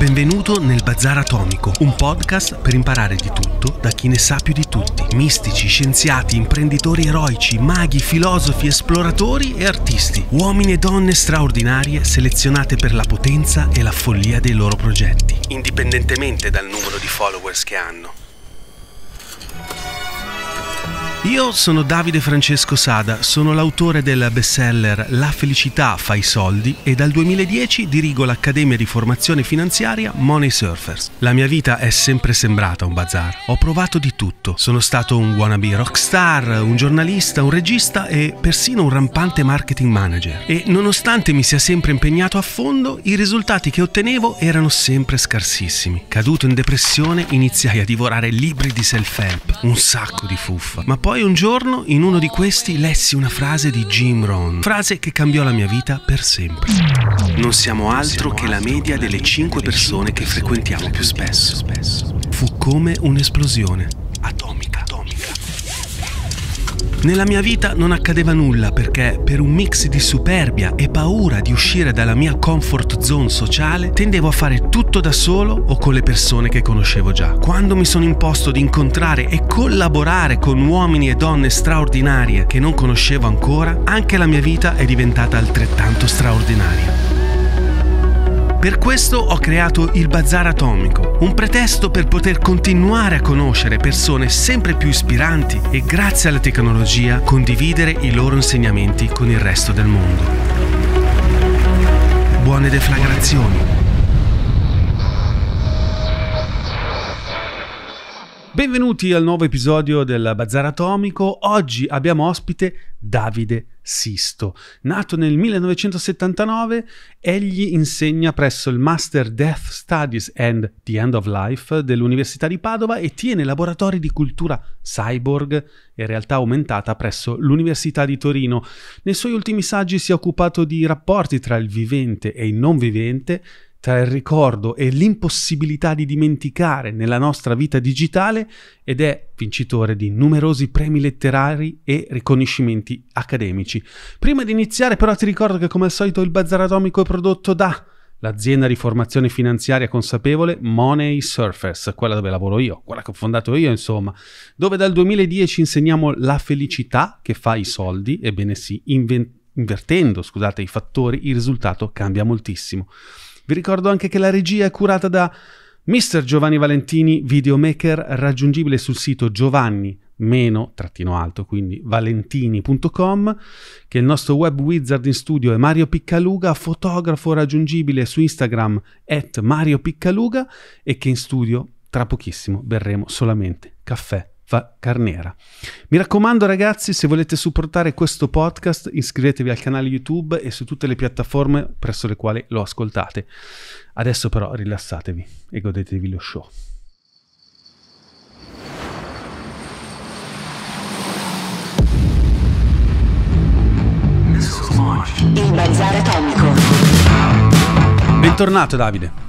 Benvenuto nel Bazar Atomico, un podcast per imparare di tutto da chi ne sa più di tutti. Mistici, scienziati, imprenditori eroici, maghi, filosofi, esploratori e artisti. Uomini e donne straordinarie selezionate per la potenza e la follia dei loro progetti, indipendentemente dal numero di followers che hanno. Io sono Davide Francesco Sada, sono l'autore del bestseller La felicità fa i soldi e dal 2010 dirigo l'Accademia di Formazione Finanziaria Money Surfers. La mia vita è sempre sembrata un bazar. Ho provato di tutto. Sono stato un wannabe rockstar, un giornalista, un regista e persino un rampante marketing manager. E nonostante mi sia sempre impegnato a fondo, i risultati che ottenevo erano sempre scarsissimi. Caduto in depressione, iniziai a divorare libri di self-help, un sacco di fuffa, ma poi poi un giorno in uno di questi lessi una frase di Jim Rohn, frase che cambiò la mia vita per sempre. Non siamo altro che la media delle cinque persone che frequentiamo più spesso. Fu come un'esplosione atomica. Nella mia vita non accadeva nulla perché, per un mix di superbia e paura di uscire dalla mia comfort zone sociale, tendevo a fare tutto da solo o con le persone che conoscevo già. Quando mi sono imposto di incontrare e collaborare con uomini e donne straordinarie che non conoscevo ancora, anche la mia vita è diventata altrettanto straordinaria. Per questo ho creato il Bazar Atomico, un pretesto per poter continuare a conoscere persone sempre più ispiranti e grazie alla tecnologia condividere i loro insegnamenti con il resto del mondo. Buone deflagrazioni. Benvenuti al nuovo episodio del Bazar Atomico. Oggi abbiamo ospite Davide Sisto. Nato nel 1979, egli insegna presso il Master Death Studies and the End of Life dell'Università di Padova e tiene laboratori di cultura cyborg e realtà aumentata presso l'Università di Torino. Nei suoi ultimi saggi si è occupato di rapporti tra il vivente e il non vivente, tra il ricordo e l'impossibilità di dimenticare nella nostra vita digitale ed è vincitore di numerosi premi letterari e riconoscimenti accademici. Prima di iniziare però ti ricordo che come al solito il Bazar Atomico è prodotto da l'azienda di formazione finanziaria consapevole Money Surface, quella dove lavoro io, quella che ho fondato io, insomma, dove dal 2010 insegniamo la felicità che fa i soldi, ebbene sì, inven- invertendo, scusate, i fattori, il risultato cambia moltissimo. Vi ricordo anche che la regia è curata da Mr. Giovanni Valentini, videomaker raggiungibile sul sito giovanni meno trattino alto quindi valentini.com che il nostro web wizard in studio è Mario Piccaluga fotografo raggiungibile su Instagram at Mario Piccaluga e che in studio tra pochissimo berremo solamente caffè Carnera. Mi raccomando ragazzi, se volete supportare questo podcast, iscrivetevi al canale YouTube e su tutte le piattaforme presso le quali lo ascoltate. Adesso però rilassatevi e godetevi lo show. Il Bazar Atomico. Bentornato Davide.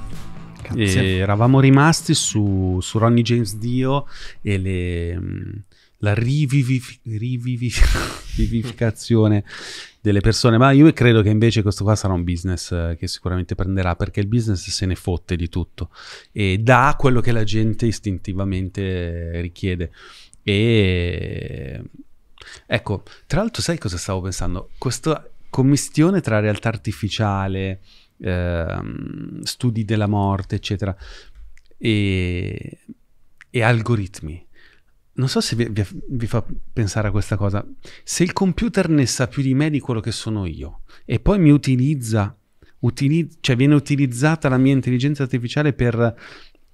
Grazie. eravamo rimasti su, su Ronnie James Dio e le, mm, la rivivificazione delle persone, ma io credo che invece questo qua sarà un business eh, che sicuramente prenderà perché il business se ne fotte di tutto e dà quello che la gente istintivamente richiede. E ecco, tra l'altro sai cosa stavo pensando? Questa commistione tra realtà artificiale, eh, studi della morte, eccetera, e, e algoritmi. Non so se vi, vi, vi, fa pensare a questa cosa. Se il computer ne sa più di me di quello che sono io e poi mi utilizza, utilizz- cioè viene utilizzata la mia intelligenza artificiale per eh,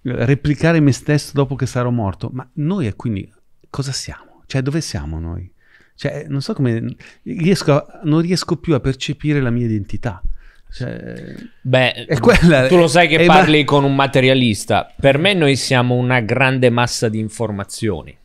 replicare me stesso dopo che sarò morto, ma noi quindi cosa siamo? Cioè dove siamo noi? Cioè non so come... Riesco a, non riesco più a percepire la mia identità. Cioè, Beh, quella, tu lo sai che parli ma... con un materialista. Per me noi siamo una grande massa di informazioni.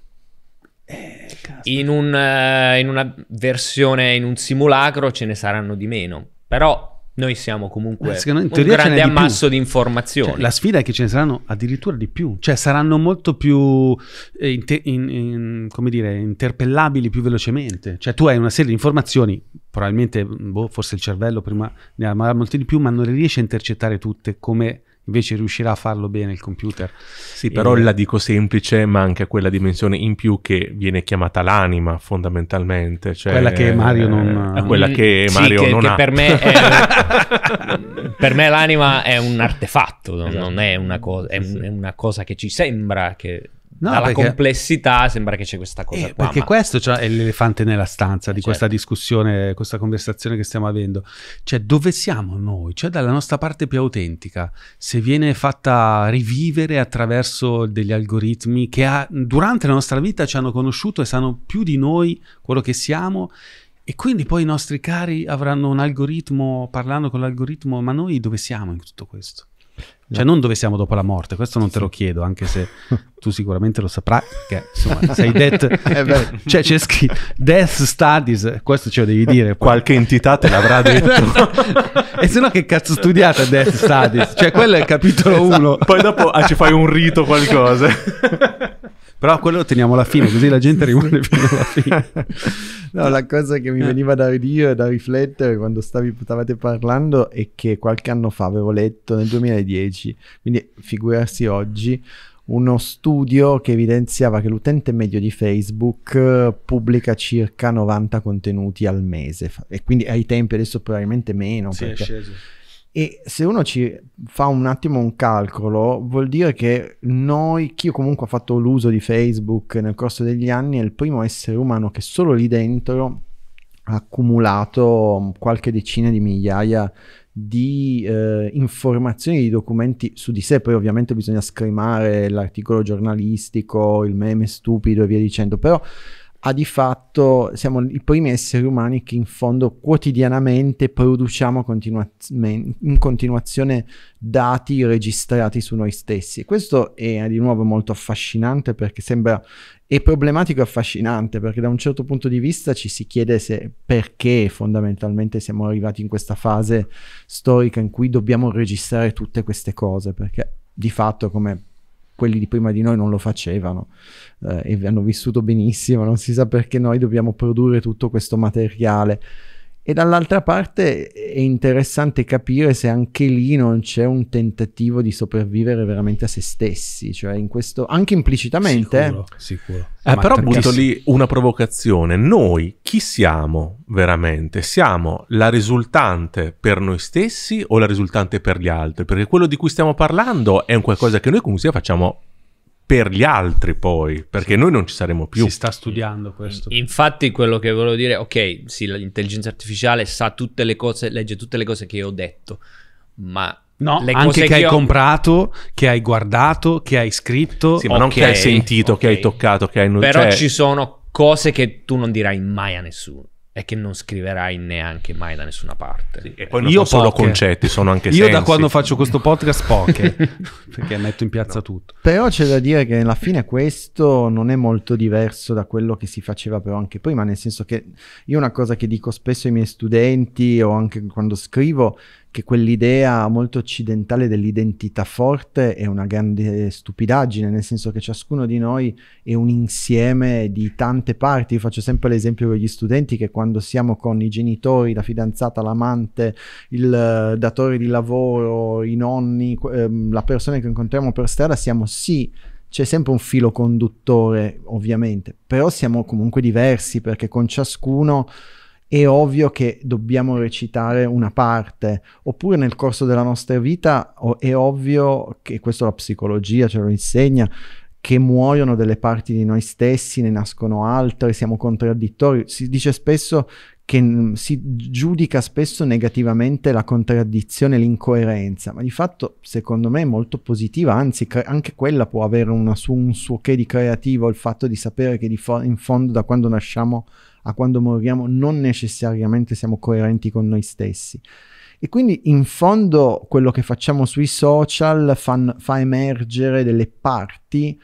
Eh, in, un, eh, in una versione, in un simulacro ce ne saranno di meno. Però noi siamo comunque Beh, in un grande ammasso di, di informazioni. Cioè, la sfida è che ce ne saranno addirittura di più, cioè saranno molto più eh, inter- in, in, come dire, interpellabili più velocemente. Cioè tu hai una serie di informazioni, probabilmente boh, forse il cervello prima ne ha molte di più, ma non le riesci a intercettare tutte come invece riuscirà a farlo bene il computer. Sì, però e... la dico semplice, ma anche quella dimensione in più che viene chiamata l'anima fondamentalmente. Cioè, quella che Mario non ha. Eh, quella che Mario sì, che, non che ha. Per me, è, per me l'anima è un artefatto, esatto. non è una cosa, è, un, è una cosa che ci sembra che No, Dalla perché... complessità sembra che c'è questa cosa eh, qua, Perché ma... questo cioè, è l'elefante nella stanza eh, di certo. questa discussione, questa conversazione che stiamo avendo. Cioè, dove siamo noi? Cioè, dalla nostra parte più autentica. Se viene fatta rivivere attraverso degli algoritmi che ha, durante la nostra vita ci hanno conosciuto e sanno più di noi quello che siamo e quindi poi i nostri cari avranno un algoritmo, parlando con l'algoritmo, ma noi dove siamo in tutto questo? Cioè non dove siamo dopo la morte, questo non te lo chiedo, anche se tu sicuramente lo saprai, perché insomma sei death, eh, cioè c'è scritto death studies, questo ce lo devi dire. Poi. Qualche entità te l'avrà esatto. detto. e se no che cazzo studiate death studies? Cioè quello è il capitolo 1. Esatto. Poi dopo ah, ci fai un rito qualcosa. Però quello lo teniamo alla fine, così la gente rimane fino alla fine. no, la cosa che mi eh. veniva da ridire, da riflettere quando stavi, stavate parlando è che qualche anno fa avevo letto nel 2010, quindi figurarsi oggi, uno studio che evidenziava che l'utente medio di Facebook eh, pubblica circa 90 contenuti al mese e quindi ai tempi adesso probabilmente meno. Sì, perché... è sceso e se uno ci fa un attimo un calcolo, vuol dire che noi, chi comunque ha fatto l'uso di Facebook nel corso degli anni, è il primo essere umano che solo lì dentro ha accumulato qualche decina di migliaia di eh, informazioni, di documenti su di sé, poi ovviamente bisogna scremare l'articolo giornalistico, il meme stupido e via dicendo, però ha di fatto, siamo i primi esseri umani che in fondo quotidianamente produciamo in continuazione dati registrati su noi stessi. Questo è di nuovo molto affascinante perché sembra, è problematico e affascinante perché da un certo punto di vista ci si chiede se perché fondamentalmente siamo arrivati in questa fase storica in cui dobbiamo registrare tutte queste cose perché di fatto come quelli di prima di noi non lo facevano eh, e hanno vissuto benissimo, non si sa perché noi dobbiamo produrre tutto questo materiale e dall'altra parte è interessante capire se anche lì non c'è un tentativo di sopravvivere veramente a se stessi, cioè in questo, anche implicitamente. Eh. Sicuro, sicuro. Eh, però butto lì una provocazione. Noi chi siamo veramente? Siamo la risultante per noi stessi o la risultante per gli altri? Perché quello di cui stiamo parlando è un qualcosa che noi comunque facciamo per gli altri poi, perché noi non ci saremo più. Si sta studiando questo. Infatti quello che volevo dire, ok, sì, l'intelligenza artificiale sa tutte le cose, legge tutte le cose che ho detto, ma No, le anche che, che hai ho... comprato, che hai guardato, che hai scritto. Sì, ma okay, non che hai sentito, okay. che hai toccato, che hai... Però cioè... ci sono cose che tu non dirai mai a nessuno è che non scriverai neanche mai da nessuna parte. Sì, e poi non io sono solo concetti, sono anche Io da quando faccio questo podcast poche, perché metto in piazza no. tutto. Però c'è da dire che alla fine questo non è molto diverso da quello che si faceva però anche prima, nel senso che io una cosa che dico spesso ai miei studenti o anche quando scrivo che quell'idea molto occidentale dell'identità forte è una grande stupidaggine, nel senso che ciascuno di noi è un insieme di tante parti. Io faccio sempre l'esempio con gli studenti che quando siamo con i genitori, la fidanzata, l'amante, il eh, datore di lavoro, i nonni, ehm, la persona che incontriamo per strada, siamo sì c'è sempre un filo conduttore, ovviamente, però siamo comunque diversi perché con ciascuno è ovvio che dobbiamo recitare una parte, oppure nel corso della nostra vita è ovvio che questo la psicologia ce lo insegna, che muoiono delle parti di noi stessi, ne nascono altre, siamo contraddittori. Si dice spesso che mm, si giudica spesso negativamente la contraddizione, l'incoerenza, ma di fatto secondo me è molto positiva, anzi anche quella può avere una su- un suo che di creativo, il fatto di sapere che in fondo da quando nasciamo a quando moriamo non necessariamente siamo coerenti con noi stessi. E quindi in fondo quello che facciamo sui social fan, fa emergere delle parti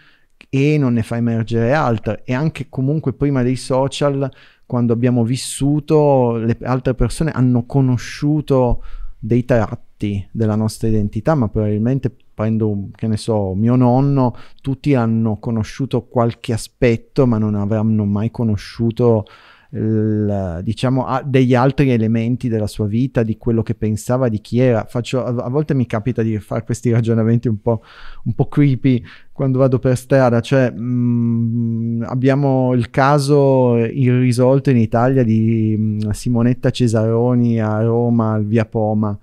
e non ne fa emergere altre. E anche comunque prima dei social, quando abbiamo vissuto, le altre persone hanno conosciuto dei tratti della nostra identità, ma probabilmente prendo, che ne so, mio nonno, tutti hanno conosciuto qualche aspetto, ma non avranno mai conosciuto il, diciamo, degli altri elementi della sua vita, di quello che pensava, di chi era. Faccio, a, a volte mi capita di fare questi ragionamenti un po', un po creepy quando vado per strada, cioè mh, mm, abbiamo il caso irrisolto in Italia di mh, mm, Simonetta Cesaroni a Roma, al Via Poma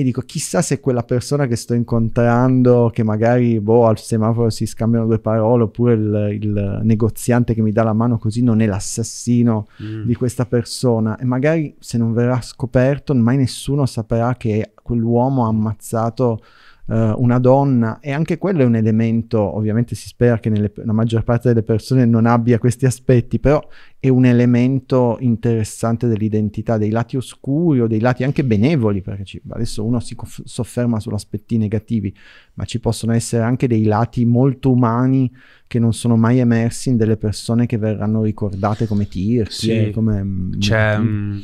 e dico chissà se quella persona che sto incontrando, che magari boh, al semaforo si scambiano due parole, oppure il, il negoziante che mi dà la mano così non è l'assassino mm. di questa persona e magari se non verrà scoperto mai nessuno saprà che quell'uomo ha ammazzato uh, una donna e anche quello è un elemento, ovviamente si spera che nelle, la maggior parte delle persone non abbia questi aspetti, però è un elemento interessante dell'identità, dei lati oscuri o dei lati anche benevoli, perché ci, adesso uno si sofferma su aspetti negativi, ma ci possono essere anche dei lati molto umani che non sono mai emersi in delle persone che verranno ricordate come Tirsi, sì, come... C'è, mm,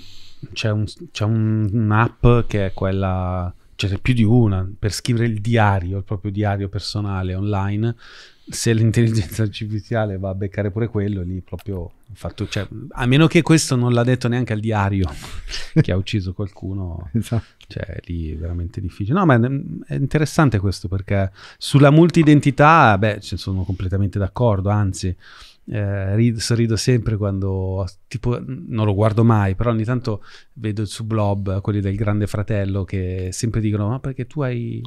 c'è, un, c'è un, un'app che è quella ce n'è più di una, per scrivere il diario, il proprio diario personale online, se l'intelligenza artificiale va a beccare pure quello, lì proprio fatto, cioè, a meno che questo non l'ha detto neanche al diario che ha ucciso qualcuno, esatto. cioè lì è veramente difficile. No, ma è interessante questo perché sulla multidentità, beh, ci sono completamente d'accordo, anzi, eh, rido, sorrido sempre quando, tipo, non lo guardo mai, però ogni tanto vedo su Blob quelli del Grande Fratello che sempre dicono, ma perché tu hai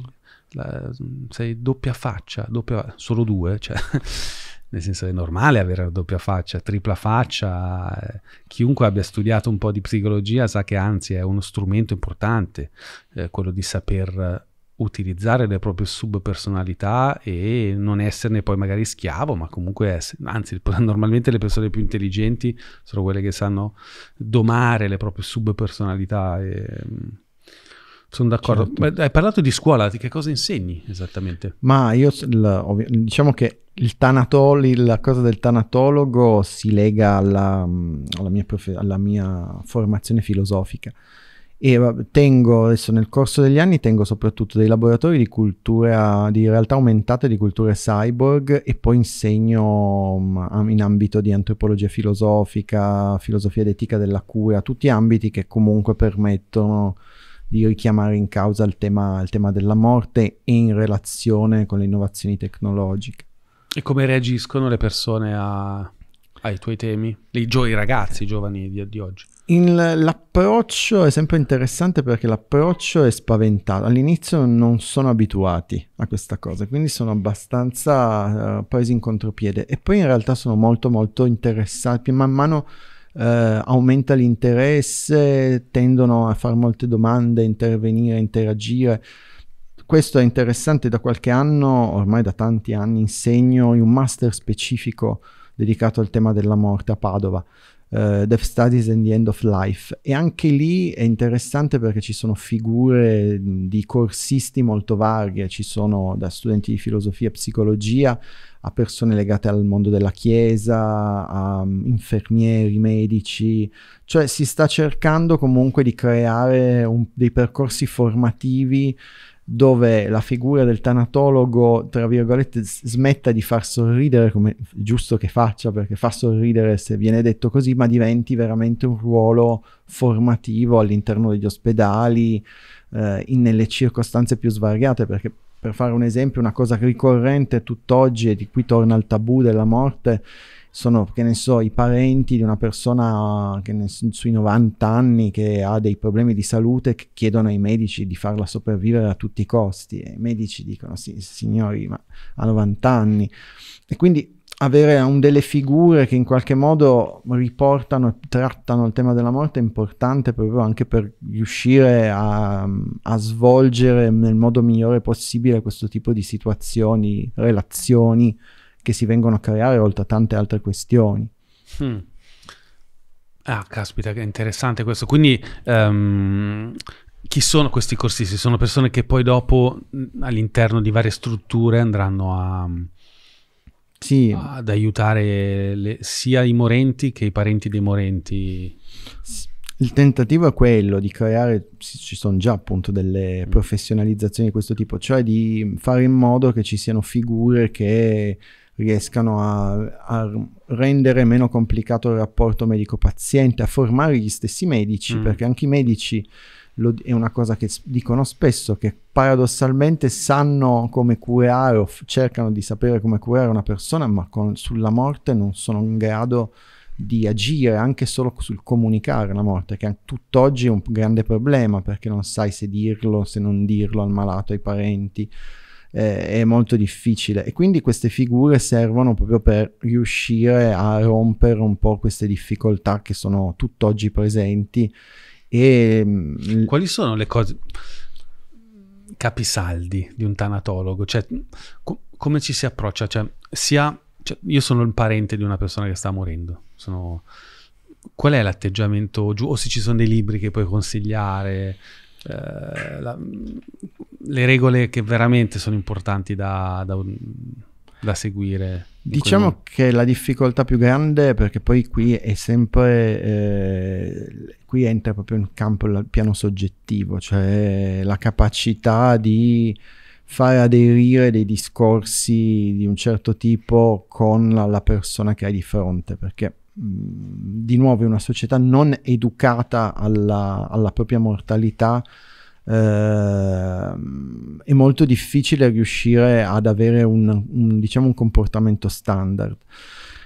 la, mm, sei doppia faccia, doppia, solo due, cioè, nel senso è normale avere doppia faccia, tripla faccia, eh, chiunque abbia studiato un po' di psicologia sa che anzi è uno strumento importante, eh, quello di saper utilizzare le proprie subpersonalità e non esserne poi magari schiavo, ma comunque essere, anzi normalmente le persone più intelligenti sono quelle che sanno domare le proprie subpersonalità. E, mm, sono d'accordo. Certo. Hai parlato di scuola, di che cosa insegni esattamente? Ma io il, diciamo che il tanatolo, la cosa del tanatologo si lega alla, mm, alla, mia, profe, alla mia, formazione filosofica. E tengo adesso nel corso degli anni tengo soprattutto dei laboratori di cultura di realtà aumentata di culture cyborg e poi insegno mm, in ambito di antropologia filosofica, filosofia ed etica della cura, tutti ambiti che comunque permettono di richiamare in causa il tema, il tema della morte in relazione con le innovazioni tecnologiche. E come reagiscono le persone a, ai tuoi temi, i, gio- i ragazzi i giovani di, di oggi? Il, l'approccio è sempre interessante perché l'approccio è spaventato. All'inizio non sono abituati a questa cosa, quindi sono abbastanza uh, presi in contropiede e poi in realtà sono molto molto interessati. Man mano eh, aumenta l'interesse, tendono a fare molte domande, intervenire, interagire. Questo è interessante, da qualche anno, ormai da tanti anni, insegno in un master specifico dedicato al tema della morte a Padova uh, Death Studies and the End of Life e anche lì è interessante perché ci sono figure di corsisti molto varie, ci sono da studenti di filosofia e psicologia a persone legate al mondo della chiesa, a infermieri, medici, cioè si sta cercando comunque di creare un, dei percorsi formativi dove la figura del tanatologo, tra virgolette, smetta di far sorridere come giusto che faccia, perché fa sorridere se viene detto così, ma diventi veramente un ruolo formativo all'interno degli ospedali, eh, in, nelle circostanze più svariate, perché per fare un esempio, una cosa ricorrente tutt'oggi e di cui torna il tabù della morte sono, che ne so, i parenti di una persona eh, che ne, sui 90 anni che ha dei problemi di salute che chiedono ai medici di farla sopravvivere a tutti i costi e i medici dicono sì, signori, ma a 90 anni. E quindi avere un, delle figure che in qualche modo riportano e trattano il tema della morte è importante proprio anche per riuscire a, a, svolgere nel modo migliore possibile questo tipo di situazioni, relazioni che si vengono a creare oltre a tante altre questioni. Hmm. Ah, caspita, che interessante questo. Quindi um, chi sono questi corsisti? Sono persone che poi dopo all'interno di varie strutture andranno a, sì. ad aiutare le, sia i morenti che i parenti dei morenti. Il tentativo è quello di creare, ci sono già appunto delle mm. professionalizzazioni di questo tipo, cioè di fare in modo che ci siano figure che riescano a, a, rendere meno complicato il rapporto medico-paziente, a formare gli stessi medici, mm. perché anche i medici lo, è una cosa che dicono spesso, che paradossalmente sanno come curare o f- cercano di sapere come curare una persona, ma con, sulla morte non sono in grado di agire anche solo sul comunicare la morte, che tutt'oggi è un grande problema, perché non sai se dirlo, se non dirlo al malato, ai parenti eh, è molto difficile e quindi queste figure servono proprio per riuscire a rompere un po' queste difficoltà che sono tutt'oggi presenti. E, mm, Quali sono le cose capisaldi di un tanatologo? Cioè, co- come ci si approccia? Cioè, sia, cioè, io sono il parente di una persona che sta morendo, sono qual è l'atteggiamento giù o se ci sono dei libri che puoi consigliare eh, la, le regole che veramente sono importanti da, da, da seguire? Diciamo che la difficoltà più grande, perché poi qui è sempre, eh, qui entra proprio in campo il piano soggettivo, cioè la capacità di fare aderire dei discorsi di un certo tipo con la, la persona che hai di fronte, perché mh, mm, di nuovo è una società non educata alla, alla propria mortalità Uh, è molto difficile riuscire ad avere un, un, diciamo, un, comportamento standard.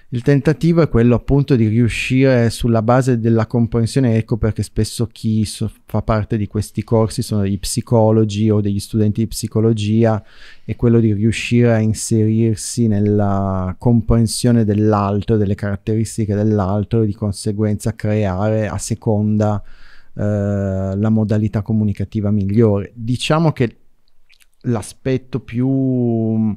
Il tentativo è quello appunto di riuscire sulla base della comprensione, ecco perché spesso chi so fa parte di questi corsi sono degli psicologi o degli studenti di psicologia, è quello di riuscire a inserirsi nella comprensione dell'altro, delle caratteristiche dell'altro e di conseguenza creare a seconda eh, la modalità comunicativa migliore. Diciamo che l'aspetto più...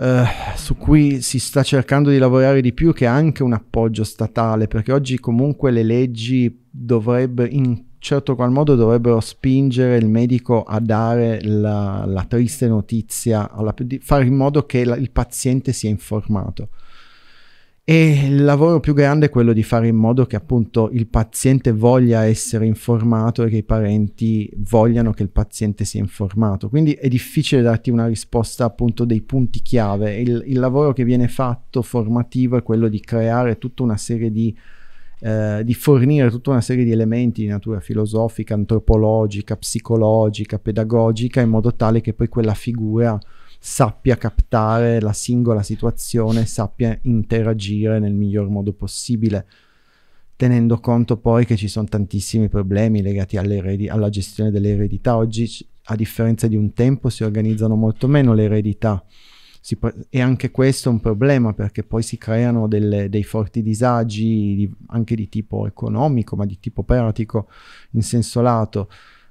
Uh, su cui si sta cercando di lavorare di più che anche un appoggio statale perché oggi comunque le leggi dovrebbero in certo qual modo dovrebbero spingere il medico a dare la, la triste notizia alla, fare in modo che la, il paziente sia informato e il lavoro più grande è quello di fare in modo che appunto il paziente voglia essere informato e che i parenti vogliano che il paziente sia informato. Quindi è difficile darti una risposta appunto dei punti chiave. Il, il lavoro che viene fatto formativo è quello di creare tutta una serie di eh, di fornire tutta una serie di elementi di natura filosofica, antropologica, psicologica, pedagogica, in modo tale che poi quella figura sappia captare la singola situazione, sappia interagire nel miglior modo possibile, tenendo conto poi che ci sono tantissimi problemi legati alla gestione dell'eredità. Oggi, a differenza di un tempo, si organizzano molto meno le eredità. e anche questo è un problema perché poi si creano delle, dei forti disagi di, anche di tipo economico ma di tipo pratico in senso lato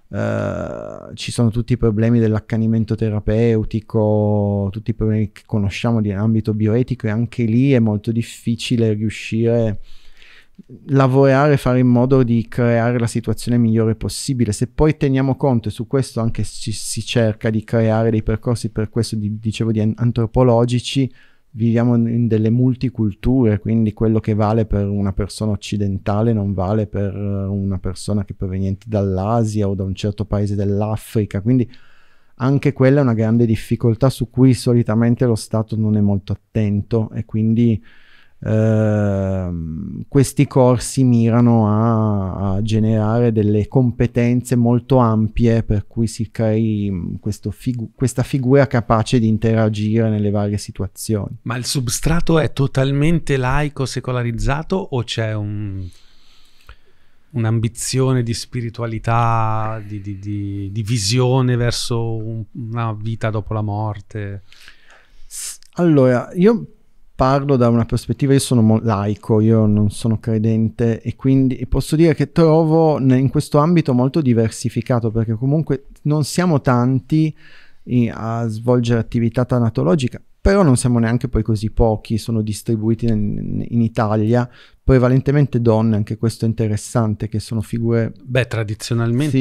Uh, ci sono tutti i problemi dell'accanimento terapeutico, tutti i problemi che conosciamo di ambito bioetico e anche lì è molto difficile riuscire a lavorare, fare in modo di creare la situazione migliore possibile. Se poi teniamo conto, e su questo anche ci, si cerca di creare dei percorsi per questo, di, dicevo, di antropologici, viviamo in delle multiculture, quindi quello che vale per una persona occidentale non vale per eh, una persona che è proveniente dall'Asia o da un certo paese dell'Africa, quindi anche quella è una grande difficoltà su cui solitamente lo Stato non è molto attento e quindi Ehm, questi corsi mirano a, a, generare delle competenze molto ampie per cui si crei mm, figu- questa figura capace di interagire nelle varie situazioni. Ma il substrato è totalmente laico, secolarizzato o c'è un, un'ambizione di spiritualità, di, di, di, di visione verso un, una vita dopo la morte? Allora, io parlo da una prospettiva, io sono laico, io non sono credente e quindi posso dire che trovo in questo ambito molto diversificato perché comunque non siamo tanti a svolgere attività tanatologica, però non siamo neanche poi così pochi, sono distribuiti in, in, Italia, prevalentemente donne, anche questo è interessante, che sono figure... Beh, tradizionalmente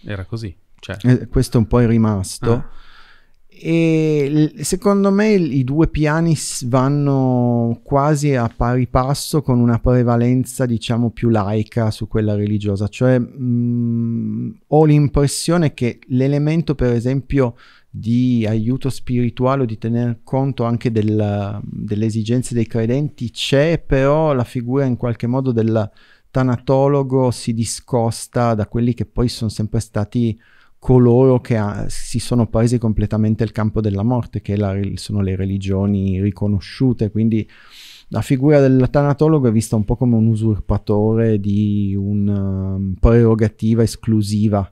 sì. era così. Cioè. Eh, questo è un po' rimasto. Ah e secondo me i due piani vanno quasi a pari passo con una prevalenza diciamo più laica su quella religiosa cioè mh, mm, ho l'impressione che l'elemento per esempio di aiuto spirituale o di tener conto anche del, delle esigenze dei credenti c'è però la figura in qualche modo del tanatologo si discosta da quelli che poi sono sempre stati coloro che ha, si sono presi completamente il campo della morte, che la, sono le religioni riconosciute, quindi la figura del tanatologo è vista un po' come un usurpatore di una um, prerogativa esclusiva.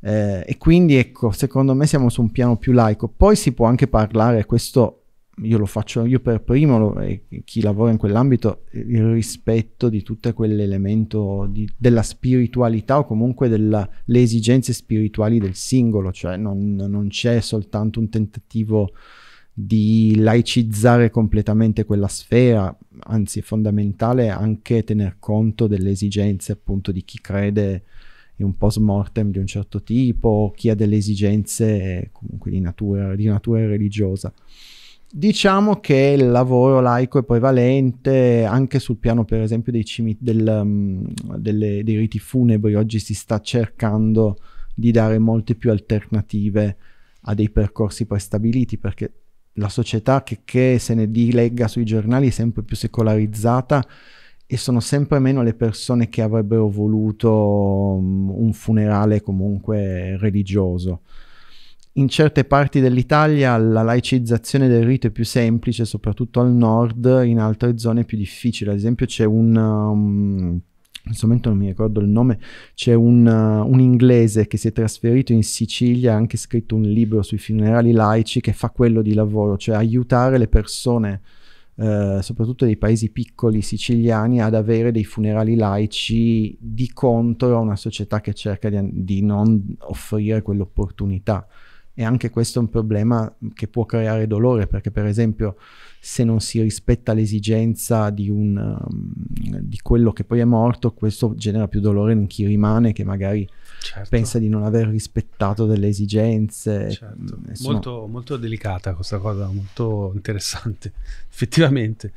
Eh, e quindi ecco, secondo me siamo su un piano più laico. Poi si può anche parlare, questo io lo faccio io per primo lo, e eh, chi lavora in quell'ambito il rispetto di tutto quell'elemento di, della spiritualità o comunque delle esigenze spirituali del singolo cioè non, non, c'è soltanto un tentativo di laicizzare completamente quella sfera anzi è fondamentale anche tener conto delle esigenze appunto di chi crede in un post mortem di un certo tipo chi ha delle esigenze eh, comunque di natura, di natura religiosa Diciamo che il lavoro laico è prevalente anche sul piano, per esempio, dei, cimi- del, um, delle, dei riti funebri. Oggi si sta cercando di dare molte più alternative a dei percorsi prestabiliti perché la società che, che, se ne dilegga sui giornali è sempre più secolarizzata e sono sempre meno le persone che avrebbero voluto um, un funerale comunque religioso. In certe parti dell'Italia la laicizzazione del rito è più semplice, soprattutto al nord, in altre zone è più difficile. Ad esempio c'è un... Um, in questo momento non mi ricordo il nome, c'è un, uh, un, inglese che si è trasferito in Sicilia, ha anche scritto un libro sui funerali laici che fa quello di lavoro, cioè aiutare le persone, uh, soprattutto dei paesi piccoli siciliani, ad avere dei funerali laici di contro a una società che cerca di, di non offrire quell'opportunità e anche questo è un problema che può creare dolore perché per esempio se non si rispetta l'esigenza di, un, um, di quello che poi è morto questo genera più dolore in chi rimane che magari certo. pensa di non aver rispettato delle esigenze certo. Mm, molto, molto delicata questa cosa molto interessante effettivamente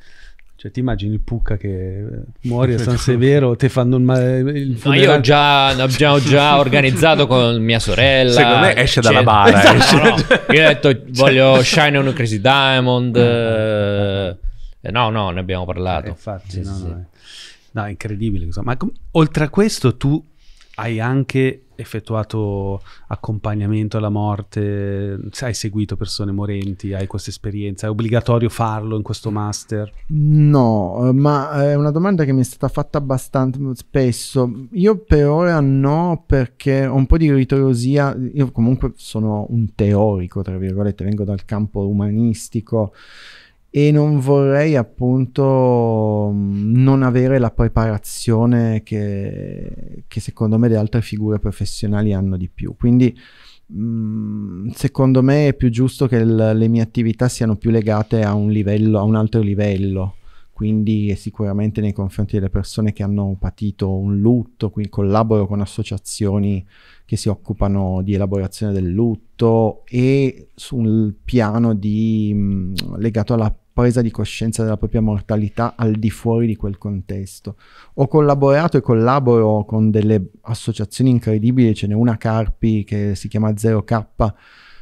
cioè, ti immagini Pucca che eh, muori a San Severo, te fanno il, ma- il No, io ho già, già, già organizzato con mia sorella. Secondo me esce dalla bara. Eh. Esatto, esce. No, no. Io ho detto voglio Shine on a Crazy Diamond. Eh, no, no, ne abbiamo parlato. Eh, infatti, sì, no, sì. no, è incredibile. Ma com- oltre a questo tu hai anche effettuato accompagnamento alla morte? Hai seguito persone morenti? Hai questa esperienza? È obbligatorio farlo in questo master? No, eh, ma è una domanda che mi è stata fatta abbastanza spesso. Io per ora no, perché ho un po' di ritrosia. Io comunque sono un teorico, tra virgolette, vengo dal campo umanistico e non vorrei appunto mm, non avere la preparazione che, che secondo me le altre figure professionali hanno di più. Quindi mm, secondo me è più giusto che l- le mie attività siano più legate a un livello, a un altro livello. Quindi sicuramente nei confronti delle persone che hanno patito un lutto, quindi collaboro con associazioni che si occupano di elaborazione del lutto e sul piano di, mh, mm, legato alla presa di coscienza della propria mortalità al di fuori di quel contesto. Ho collaborato e collaboro con delle associazioni incredibili, ce n'è una Carpi che si chiama Zero k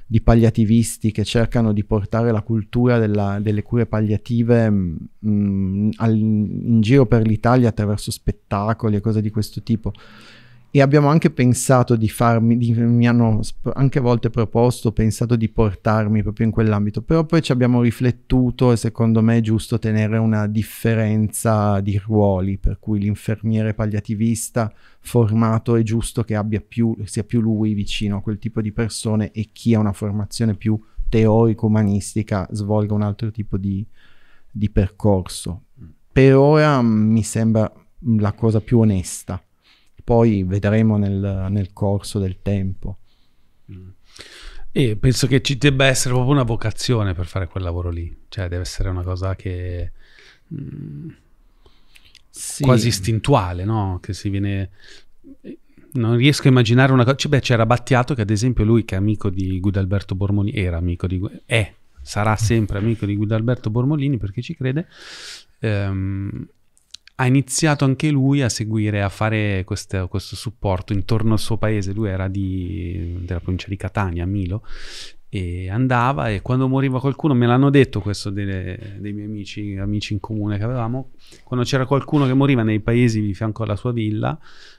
di palliativisti che cercano di portare la cultura della, delle cure palliative mh, mm, mm, al, in giro per l'Italia attraverso spettacoli e cose di questo tipo e abbiamo anche pensato di farmi, di, mi hanno anche a volte proposto, pensato di portarmi proprio in quell'ambito, però poi ci abbiamo riflettuto e secondo me è giusto tenere una differenza di ruoli, per cui l'infermiere palliativista formato è giusto che più, sia più lui vicino a quel tipo di persone e chi ha una formazione più teorico-umanistica svolga un altro tipo di, di percorso. Per ora mm, mi sembra mm, la cosa più onesta poi vedremo nel, nel corso del tempo. Mm. E penso che ci debba essere proprio una vocazione per fare quel lavoro lì, cioè deve essere una cosa che mh, mm, sì. quasi istintuale, no? Che si viene non riesco a immaginare una cosa. Cioè, beh, c'era Battiato che, ad esempio, lui che è amico di Guidalberto Bormolini, era amico di. è, sarà sempre amico di Guidalberto Bormolini perché ci crede. Ehm, ha iniziato anche lui a seguire, a fare queste, questo supporto intorno al suo paese. Lui era di, della provincia di Catania, Milo, e andava e quando moriva qualcuno, me l'hanno detto questo delle, dei miei amici, amici in comune che avevamo, quando c'era qualcuno che moriva nei paesi di fianco alla sua villa,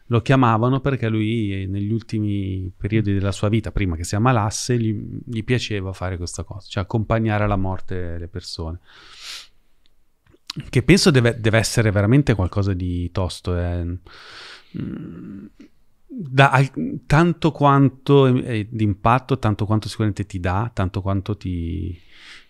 lo chiamavano perché lui negli ultimi periodi della sua vita, prima che si ammalasse, gli, gli piaceva fare questa cosa, cioè accompagnare alla morte le persone che penso deve, deve, essere veramente qualcosa di tosto. Eh. Mm. Da, tanto quanto eh, d'impatto, tanto quanto sicuramente ti dà, tanto quanto ti,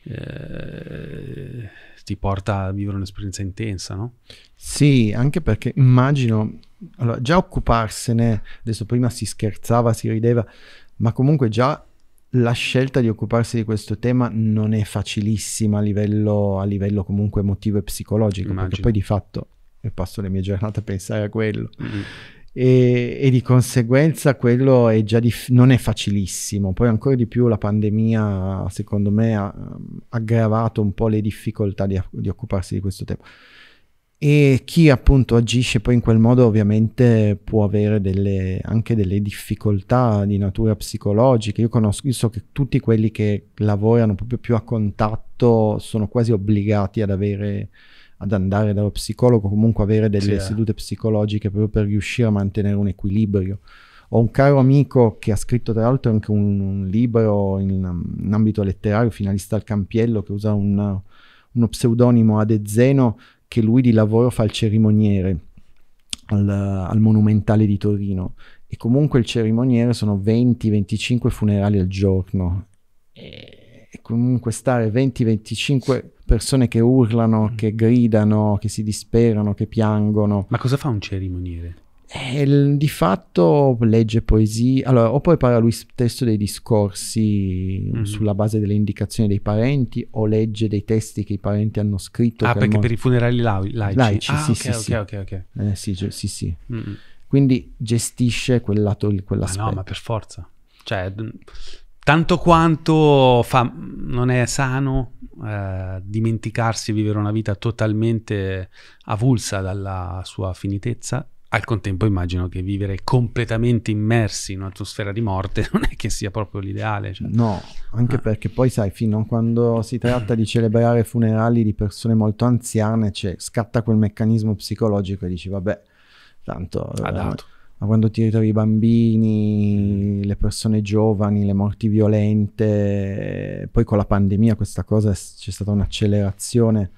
eh, ti porta a vivere un'esperienza intensa, no? Sì, anche perché immagino, allora, già occuparsene, adesso prima si scherzava, si rideva, ma comunque già la scelta di occuparsi di questo tema non è facilissima a livello, a livello comunque emotivo e psicologico, Immagino. perché poi di fatto io passo le mie giornate a pensare a quello. Mm-hmm. E, e, di conseguenza quello è già dif- non è facilissimo. Poi ancora di più la pandemia, secondo me, ha aggravato un po' le difficoltà di, di occuparsi di questo tema e chi appunto agisce poi in quel modo ovviamente può avere delle, anche delle difficoltà di natura psicologica. Io, conosco, io so che tutti quelli che lavorano proprio più a contatto sono quasi obbligati ad, avere, ad andare dallo psicologo, comunque avere delle sì, eh. sedute psicologiche proprio per riuscire a mantenere un equilibrio. Ho un caro amico che ha scritto tra l'altro anche un, un libro in, in, ambito letterario, finalista al Campiello, che usa un, uno pseudonimo Adezzeno che lui di lavoro fa il cerimoniere al, al Monumentale di Torino e comunque il cerimoniere sono 20-25 funerali al giorno e, e comunque stare 20-25 persone che urlano, mm. che gridano, che si disperano, che piangono. Ma cosa fa un cerimoniere? Eh, di fatto legge poesie, allora, o parla lui stesso dei discorsi mm-hmm. sulla base delle indicazioni dei parenti, o legge dei testi che i parenti hanno scritto. Ah, per perché mo- per i funerali la- laici? Laici, ah, sì, okay, sì, okay, sì. Okay, eh, sì, gi- sì, sì. Mm-hmm. Quindi gestisce quel lato, quell'aspetto. Ma no, ma per forza. Cioè, tanto quanto fa, non è sano eh, dimenticarsi e vivere una vita totalmente avulsa dalla sua finitezza, al contempo immagino che vivere completamente immersi in un'atmosfera di morte non è che sia proprio l'ideale. Cioè. No, anche ah. perché poi sai, fino a quando si tratta di celebrare funerali di persone molto anziane, cioè, scatta quel meccanismo psicologico e dici vabbè, tanto... Eh, Adatto. ma quando ti ritrovi i bambini, mm. le persone giovani, le morti violente, poi con la pandemia questa cosa c'è stata un'accelerazione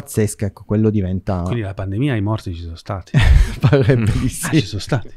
pazzesca, ecco, quello diventa... Quindi la pandemia, i morti ci sono stati. Parrebbe di sì. Mm. Ah, ci sono stati.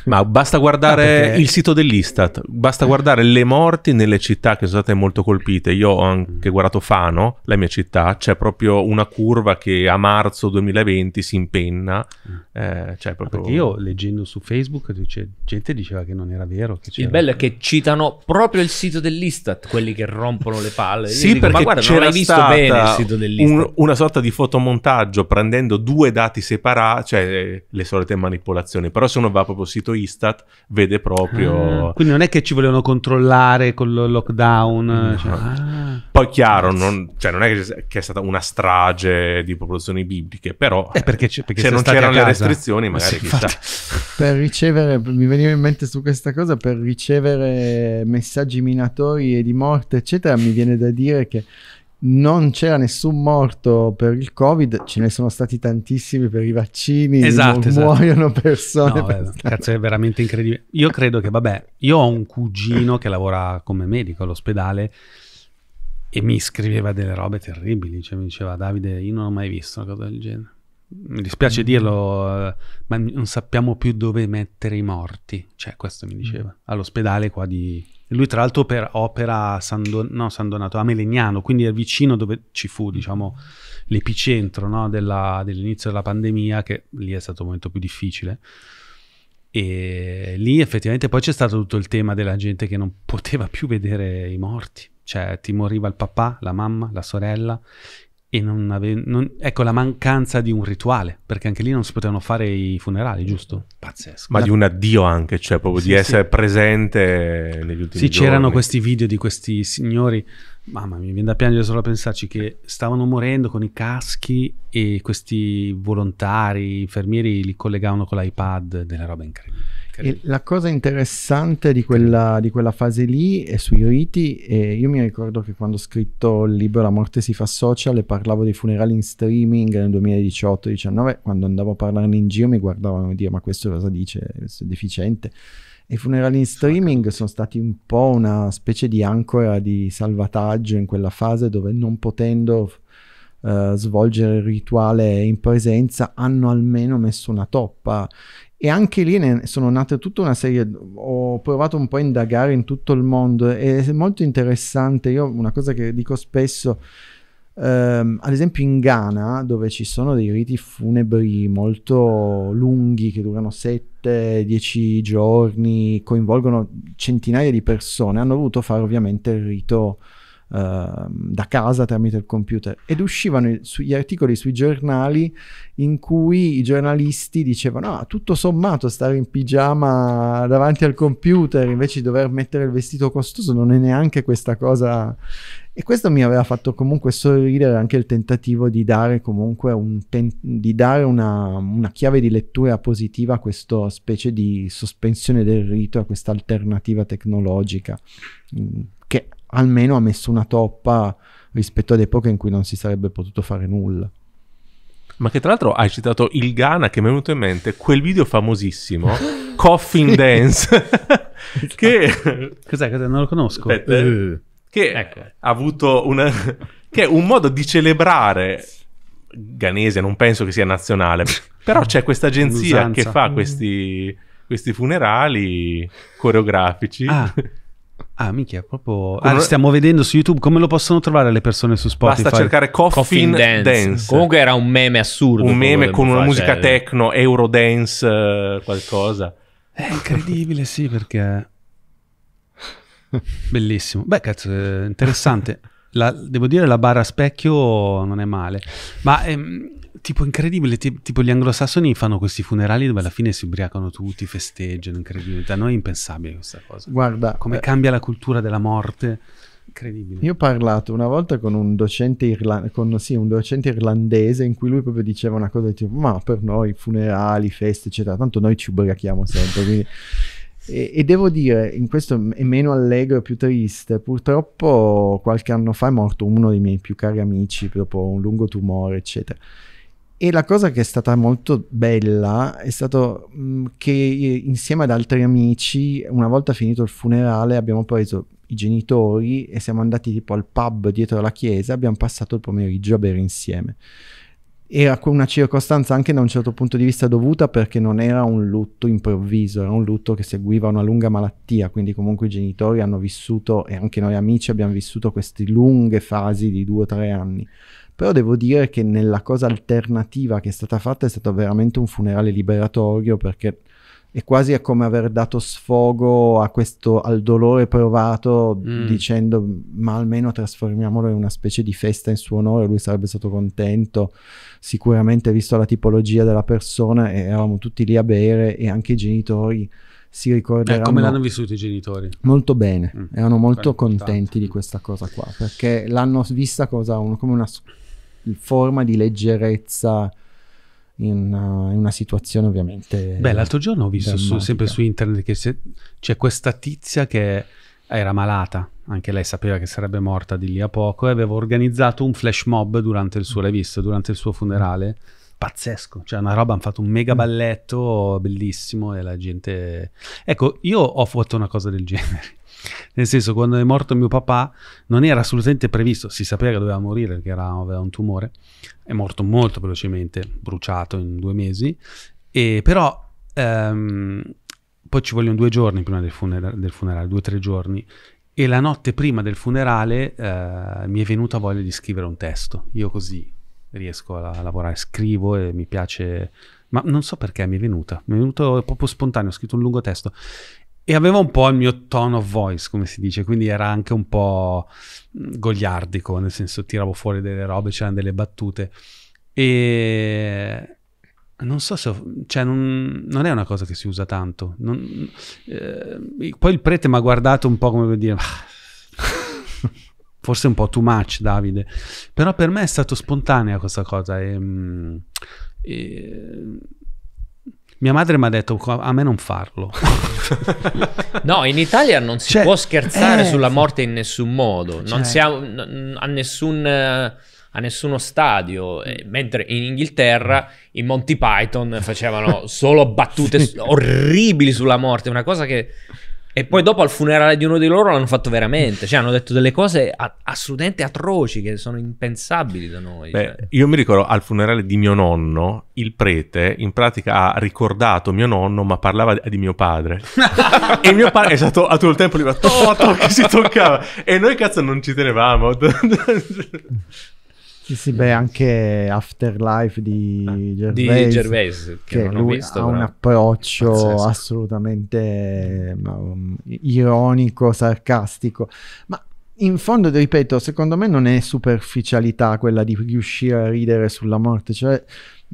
Ma basta guardare ah, perché... il sito dell'Istat, basta guardare le morti nelle città che sono state molto colpite. Io ho anche mm. guardato Fano, la mia città, c'è proprio una curva che a marzo 2020 si impenna. Mm. Eh, cioè ah, proprio... Perché io leggendo su Facebook dice, gente diceva che non era vero. il bello è che citano proprio il sito dell'Istat, quelli che rompono le palle. Sì, dico, perché ma guarda, non hai visto bene il sito dell'Istat. Un, una sorta di fotomontaggio prendendo due dati separati, cioè eh, le solite manipolazioni, però se uno va proprio sul sito Istat vede proprio... Ah, quindi non è che ci volevano controllare con il lockdown. No. Cioè... Ah. Poi chiaro, non, cioè non è che, è stata una strage di proporzioni bibliche, però È eh, perché, perché se non c'erano le restrizioni magari sì, Per ricevere, mi veniva in mente su questa cosa, per ricevere messaggi minatori e di morte eccetera, mi viene da dire che non c'era nessun morto per il covid, ce ne sono stati tantissimi per i vaccini, esatto, esatto. muoiono persone. No, per eh, cazzo è veramente incredibile. Io credo che, vabbè, io ho un cugino che lavora come medico all'ospedale e mi scriveva delle robe terribili, cioè mi diceva Davide, io non ho mai visto una cosa del genere mi dispiace mm. dirlo, eh, ma non sappiamo più dove mettere i morti. Cioè, questo mi mm. diceva. All'ospedale qua di... Lui tra l'altro per opera San, Don... no, San Donato, a Melegnano, quindi è vicino dove ci fu, diciamo, l'epicentro no, della... dell'inizio della pandemia, che lì è stato il momento più difficile. E lì effettivamente poi c'è stato tutto il tema della gente che non poteva più vedere i morti. Cioè, ti moriva il papà, la mamma, la sorella, e non ave- non... ecco la mancanza di un rituale, perché anche lì non si potevano fare i funerali, giusto? Pazzesco. Ma la... di un addio anche, cioè proprio sì, di essere presente negli ultimi sì, Sì, c'erano questi video di questi signori, mamma mia, mi viene da piangere solo a pensarci, che stavano morendo con i caschi e questi volontari, infermieri li collegavano con l'iPad, delle robe incredibili. E la cosa interessante di quella, di quella fase lì è sui riti. E io mi ricordo che quando ho scritto il libro La morte si fa social e parlavo dei funerali in streaming nel 2018-19, quando andavo a parlarne in giro mi guardavano e dire ma questo cosa dice, questo è deficiente. I funerali in streaming sono stati un po' una specie di ancora di salvataggio in quella fase dove non potendo Uh, svolgere il rituale in presenza hanno almeno messo una toppa e anche lì ne sono nate tutta una serie, ho provato un po' a indagare in tutto il mondo e è molto interessante, io una cosa che dico spesso, ehm, ad esempio in Ghana dove ci sono dei riti funebri molto lunghi che durano 7-10 giorni, coinvolgono centinaia di persone, hanno dovuto fare ovviamente il rito Ehm, da casa tramite il computer ed uscivano gli articoli sui giornali in cui i giornalisti dicevano ah, tutto sommato stare in pigiama davanti al computer invece di dover mettere il vestito costoso non è neanche questa cosa e questo mi aveva fatto comunque sorridere anche il tentativo di dare comunque un ten- di dare una, una, chiave di lettura positiva a questa specie di sospensione del rito, a questa alternativa tecnologica. Mm almeno ha messo una toppa rispetto ad epoche in cui non si sarebbe potuto fare nulla. Ma che tra l'altro hai citato il Ghana che mi è venuto in mente quel video famosissimo, Coffin Dance, che... Cos'è? Cos'è? Non lo conosco. Aspetta, uh, che ecco. ha avuto una... che è un modo di celebrare ghanese, non penso che sia nazionale, però c'è questa agenzia che fa questi, questi funerali coreografici. Ah Ah, minchia, proprio. Ah, stiamo vedendo su YouTube come lo possono trovare le persone su Spotify. Basta cercare Coffin, Coffin Dance. Dance. Comunque era un meme assurdo. Un meme con una musica cioè... techno, Eurodance, eh, qualcosa. È incredibile, sì, perché. Bellissimo. Beh, cazzo, interessante. La, devo dire la barra specchio non è male, ma è ehm, tipo incredibile, tipo gli anglosassoni fanno questi funerali dove alla fine si ubriacano tutti, festeggiano, incredibile, da noi è impensabile questa cosa. Guarda, come eh, cambia la cultura della morte. Incredibile. Io ho parlato una volta con un docente, irla- con, sì, un docente irlandese in cui lui proprio diceva una cosa tipo ma per noi funerali, feste eccetera, tanto noi ci ubriachiamo sempre, quindi e, e, devo dire, in questo è meno allegro e più triste, purtroppo qualche anno fa è morto uno dei miei più cari amici, proprio un lungo tumore, eccetera. E la cosa che è stata molto bella è stato mhmm, che insieme ad altri amici, una volta finito il funerale, abbiamo preso i genitori e siamo andati tipo al pub dietro la chiesa, abbiamo passato il pomeriggio a bere insieme era una circostanza anche da un certo punto di vista dovuta perché non era un lutto improvviso, era un lutto che seguiva una lunga malattia, quindi comunque i genitori hanno vissuto e anche noi amici abbiamo vissuto queste lunghe fasi di due o tre anni. Però devo dire che nella cosa alternativa che è stata fatta è stato veramente un funerale liberatorio perché e quasi è come aver dato sfogo a questo, al dolore provato mm. dicendo ma almeno trasformiamolo in una specie di festa in suo onore, lui sarebbe stato contento, sicuramente visto la tipologia della persona eravamo tutti lì a bere e anche i genitori si ricorderanno. Eh, come l'hanno vissuto i genitori? Molto bene, mm. erano molto contenti di mm. questa cosa qua, perché l'hanno vista cosa, un, come una forma di leggerezza in una, eh, in una situazione ovviamente... Beh, l'altro giorno ho visto su, sempre su internet che se, c'è questa tizia che era malata, anche lei sapeva che sarebbe morta di lì a poco e aveva organizzato un flash mob durante il suo, l'hai visto, durante il suo funerale pazzesco, cioè una roba, hanno fatto un mega mm. balletto bellissimo e la gente... Ecco, io ho fatto una cosa del genere. Nel senso, quando è morto mio papà, non era assolutamente previsto, si sapeva che doveva morire perché era, aveva un tumore, è morto molto velocemente, bruciato in due mesi, e però ehm, poi ci vogliono due giorni prima del, funera- del funerale, due o tre giorni, e la notte prima del funerale eh, mi è venuta voglia di scrivere un testo. Io così riesco a, lavorare, scrivo e mi piace ma non so perché mi è venuta, mi è venuto proprio spontaneo, ho scritto un lungo testo e aveva un po' il mio tone of voice, come si dice, quindi era anche un po' mm, gogliardico, nel senso tiravo fuori delle robe, c'erano delle battute e non so se, ho, cioè non, non, è una cosa che si usa tanto. Non, eh, poi il prete mi ha guardato un po' come per dire, forse un po' too much Davide, però per me è stato spontanea questa cosa e, mm, e mia madre mi ha detto a me non farlo. no, in Italia non si cioè, può scherzare eh, sulla morte in nessun modo, cioè, non si ha a nessun a nessuno stadio, eh, mentre in Inghilterra i Monty Python facevano solo battute orribili sulla morte, una cosa che e poi dopo al funerale di uno di loro l'hanno fatto veramente, cioè hanno detto delle cose a- assolutamente atroci che sono impensabili da noi. Beh, cioè. Io mi ricordo al funerale di mio nonno, il prete in pratica ha ricordato mio nonno ma parlava di, di mio padre. e mio padre è stato a tutto il tempo lì, to, to, che si toccava. E noi cazzo non ci tenevamo. Sì, sì, beh, eh. anche Afterlife di ah, Gervais, di Gervais che, che lui visto, ha un approccio pazzesco. assolutamente um, ironico, sarcastico, ma in fondo, ripeto, secondo me non è superficialità quella di riuscire a ridere sulla morte, cioè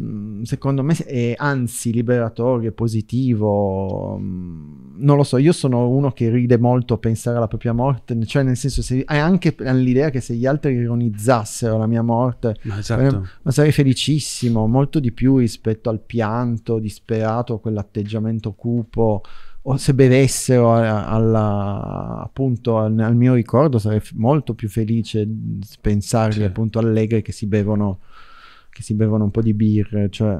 Mm, secondo me è eh, anzi liberatorio, è positivo, mm, non lo so, io sono uno che ride molto a pensare alla propria morte, cioè nel senso se, è anche l'idea che se gli altri ironizzassero la mia morte, ma, esatto. ma sarei felicissimo, molto di più rispetto al pianto disperato, quell'atteggiamento cupo o se bevessero eh, alla, appunto al, al, mio ricordo sarei f- molto più felice mm, pensarli sì. appunto allegri che si bevono che si bevono un po' di birra, cioè...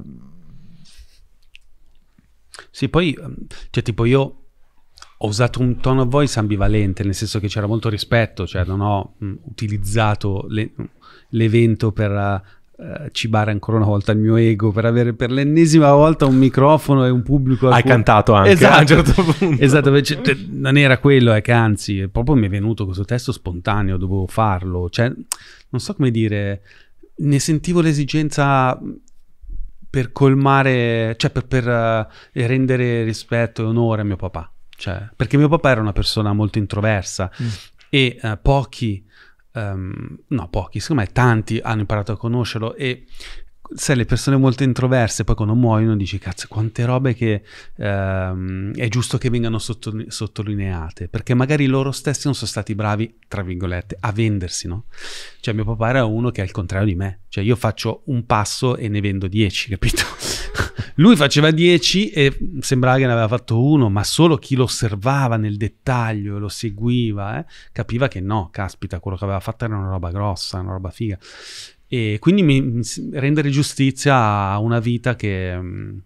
Sì, poi, ehm, cioè tipo io ho usato un tono of voice ambivalente, nel senso che c'era molto rispetto, cioè non ho mh, utilizzato le, l'evento per uh, cibare ancora una volta il mio ego, per avere per l'ennesima volta un microfono e un pubblico. Hai cui... cantato anche eh? esatto, a un certo punto. Esatto, cioè, cioè, non era quello, è eh, che anzi, proprio mi è venuto questo testo spontaneo, dovevo farlo, cioè non so come dire ne sentivo l'esigenza per colmare, cioè per, per uh, rendere rispetto e onore a mio papà. Cioè, perché mio papà era una persona molto introversa mm. e uh, pochi, um, no pochi, secondo me tanti hanno imparato a conoscerlo e sai, le persone molto introverse poi quando muoiono dici cazzo, quante robe che ehm, è giusto che vengano sotto, sottolineate, perché magari loro stessi non sono stati bravi, tra virgolette, a vendersi, no? Cioè mio papà era uno che è il contrario di me, cioè io faccio un passo e ne vendo dieci, capito? Lui faceva dieci e sembrava che ne aveva fatto uno, ma solo chi lo osservava nel dettaglio e lo seguiva, eh, capiva che no, caspita, quello che aveva fatto era una roba grossa, una roba figa e quindi mi, rendere giustizia a una vita che mh, mm,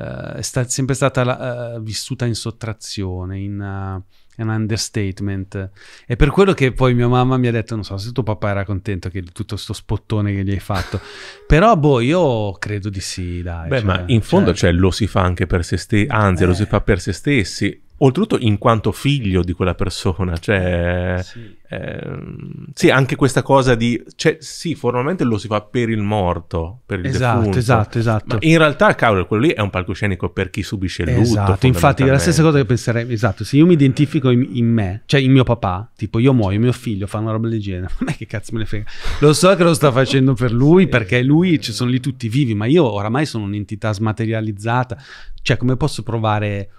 eh, è sta, sempre stata la, eh, vissuta in sottrazione, in... Uh, un understatement. È per quello che poi mia mamma mi ha detto, non so se tuo papà era contento di tutto questo spottone che gli hai fatto, però boh, io credo di sì, dai. Beh, cioè, ma in fondo cioè... Cioè, lo si fa anche per se stessi, anzi eh. lo si fa per se stessi oltretutto in quanto figlio di quella persona, cioè sì, ehm, sì anche questa cosa di, cioè, sì, formalmente lo si fa per il morto, per il esatto, defunto. Esatto, esatto, in realtà, cavolo, quello lì è un palcoscenico per chi subisce il esatto, lutto. infatti è la stessa cosa che penserei, esatto, se io mi identifico in, in, me, cioè in mio papà, tipo io muoio, mio figlio fa una roba del genere, a me che cazzo me ne frega, lo so che lo sta facendo per lui, perché lui, ci sono lì tutti vivi, ma io oramai sono un'entità smaterializzata, cioè come posso provare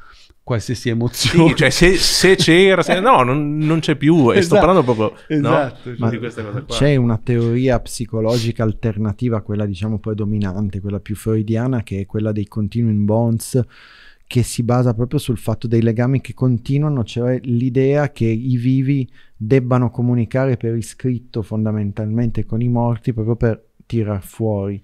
qualsiasi emozione. Sì, cioè se, se c'era, se no, non, non, c'è più. E esatto, sto parlando proprio esatto, no, di cioè, questa cosa qua. C'è una teoria psicologica alternativa quella, diciamo, predominante, quella più freudiana, che è quella dei continuing bonds che si basa proprio sul fatto dei legami che continuano, cioè l'idea che i vivi debbano comunicare per iscritto fondamentalmente con i morti proprio per tirar fuori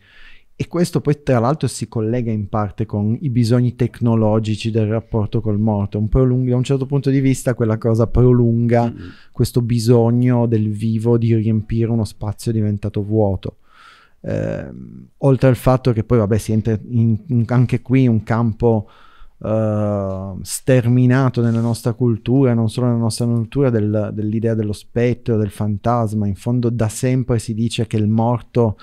e questo poi tra l'altro si collega in parte con i bisogni tecnologici del rapporto col morto, un prolunga, da un certo punto di vista quella cosa prolunga mm-hmm. questo bisogno del vivo di riempire uno spazio diventato vuoto. Eh, oltre al fatto che poi vabbè si entra in, in, anche qui un campo Uh, sterminato nella nostra cultura, non solo nella nostra cultura, del, dell'idea dello spettro, del fantasma. In fondo da sempre si dice che il morto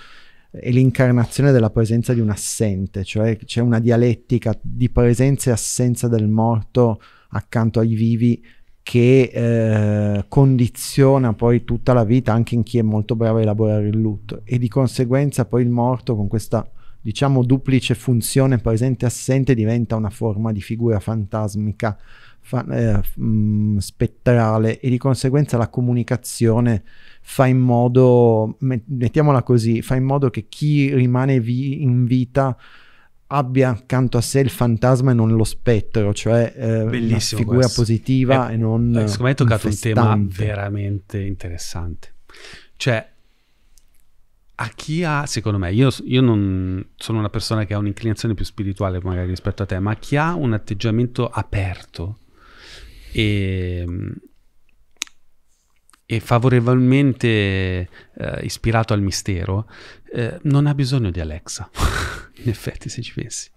è l'incarnazione della presenza di un assente, cioè c'è una dialettica di presenza e assenza del morto accanto ai vivi che eh, condiziona poi tutta la vita anche in chi è molto bravo a elaborare il lutto e di conseguenza poi il morto con questa diciamo duplice funzione presente assente diventa una forma di figura fantasmica fa, eh, mh, mm, spettrale e di conseguenza la comunicazione fa in modo, mettiamola così, fa in modo che chi rimane vi- in vita abbia accanto a sé il fantasma e non lo spettro, cioè eh, Bellissimo figura questo. positiva è, eh, e non... Eh, secondo me hai toccato infestante. un tema veramente interessante. Cioè, a chi ha, secondo me, io, io, non sono una persona che ha un'inclinazione più spirituale magari rispetto a te, ma chi ha un atteggiamento aperto e e favorevolmente eh, ispirato al mistero, eh, non ha bisogno di Alexa, in effetti se ci pensi.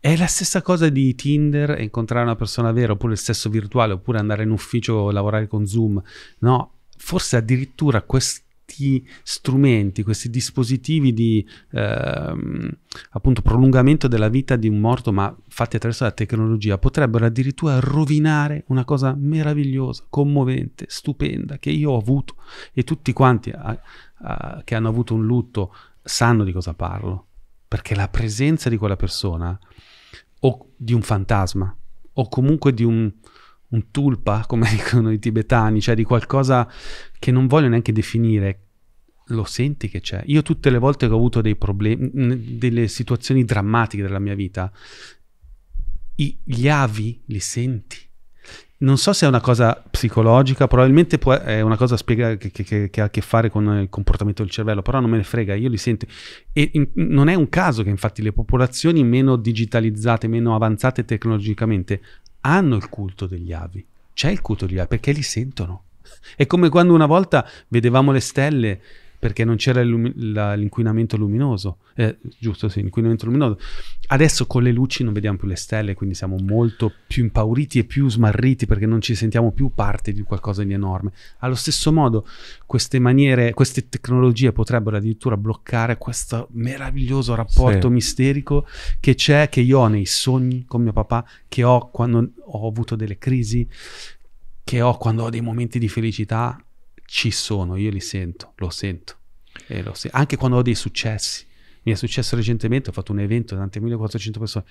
È la stessa cosa di Tinder e incontrare una persona vera, oppure il sesso virtuale, oppure andare in ufficio o lavorare con Zoom. No, forse addirittura questo questi strumenti, questi dispositivi di ehm, appunto prolungamento della vita di un morto, ma fatti attraverso la tecnologia, potrebbero addirittura rovinare una cosa meravigliosa, commovente, stupenda che io ho avuto e tutti quanti a, a, che hanno avuto un lutto sanno di cosa parlo, perché la presenza di quella persona o di un fantasma o comunque di un un tulpa, come dicono i tibetani, cioè di qualcosa che non voglio neanche definire. Lo senti che c'è? Io tutte le volte che ho avuto dei problemi, delle situazioni drammatiche della mia vita, i, gli avi li senti. Non so se è una cosa psicologica, probabilmente può, è una cosa spiega, che, che, che, ha a che fare con il comportamento del cervello, però non me ne frega, io li sento. E in, non è un caso che infatti le popolazioni meno digitalizzate, meno avanzate tecnologicamente, hanno il culto degli avi, c'è il culto degli avi perché li sentono. È come quando una volta vedevamo le stelle perché non c'era l'inquinamento luminoso, eh, giusto sì, l'inquinamento luminoso. Adesso con le luci non vediamo più le stelle, quindi siamo molto più impauriti e più smarriti perché non ci sentiamo più parte di qualcosa di enorme. Allo stesso modo queste maniere, queste tecnologie potrebbero addirittura bloccare questo meraviglioso rapporto sì. misterico che c'è, che io ho nei sogni con mio papà, che ho quando ho avuto delle crisi, che ho quando ho dei momenti di felicità ci sono, io li sento, lo sento. Lo sento. Anche quando ho dei successi. Mi è successo recentemente, ho fatto un evento davanti a 1400 persone.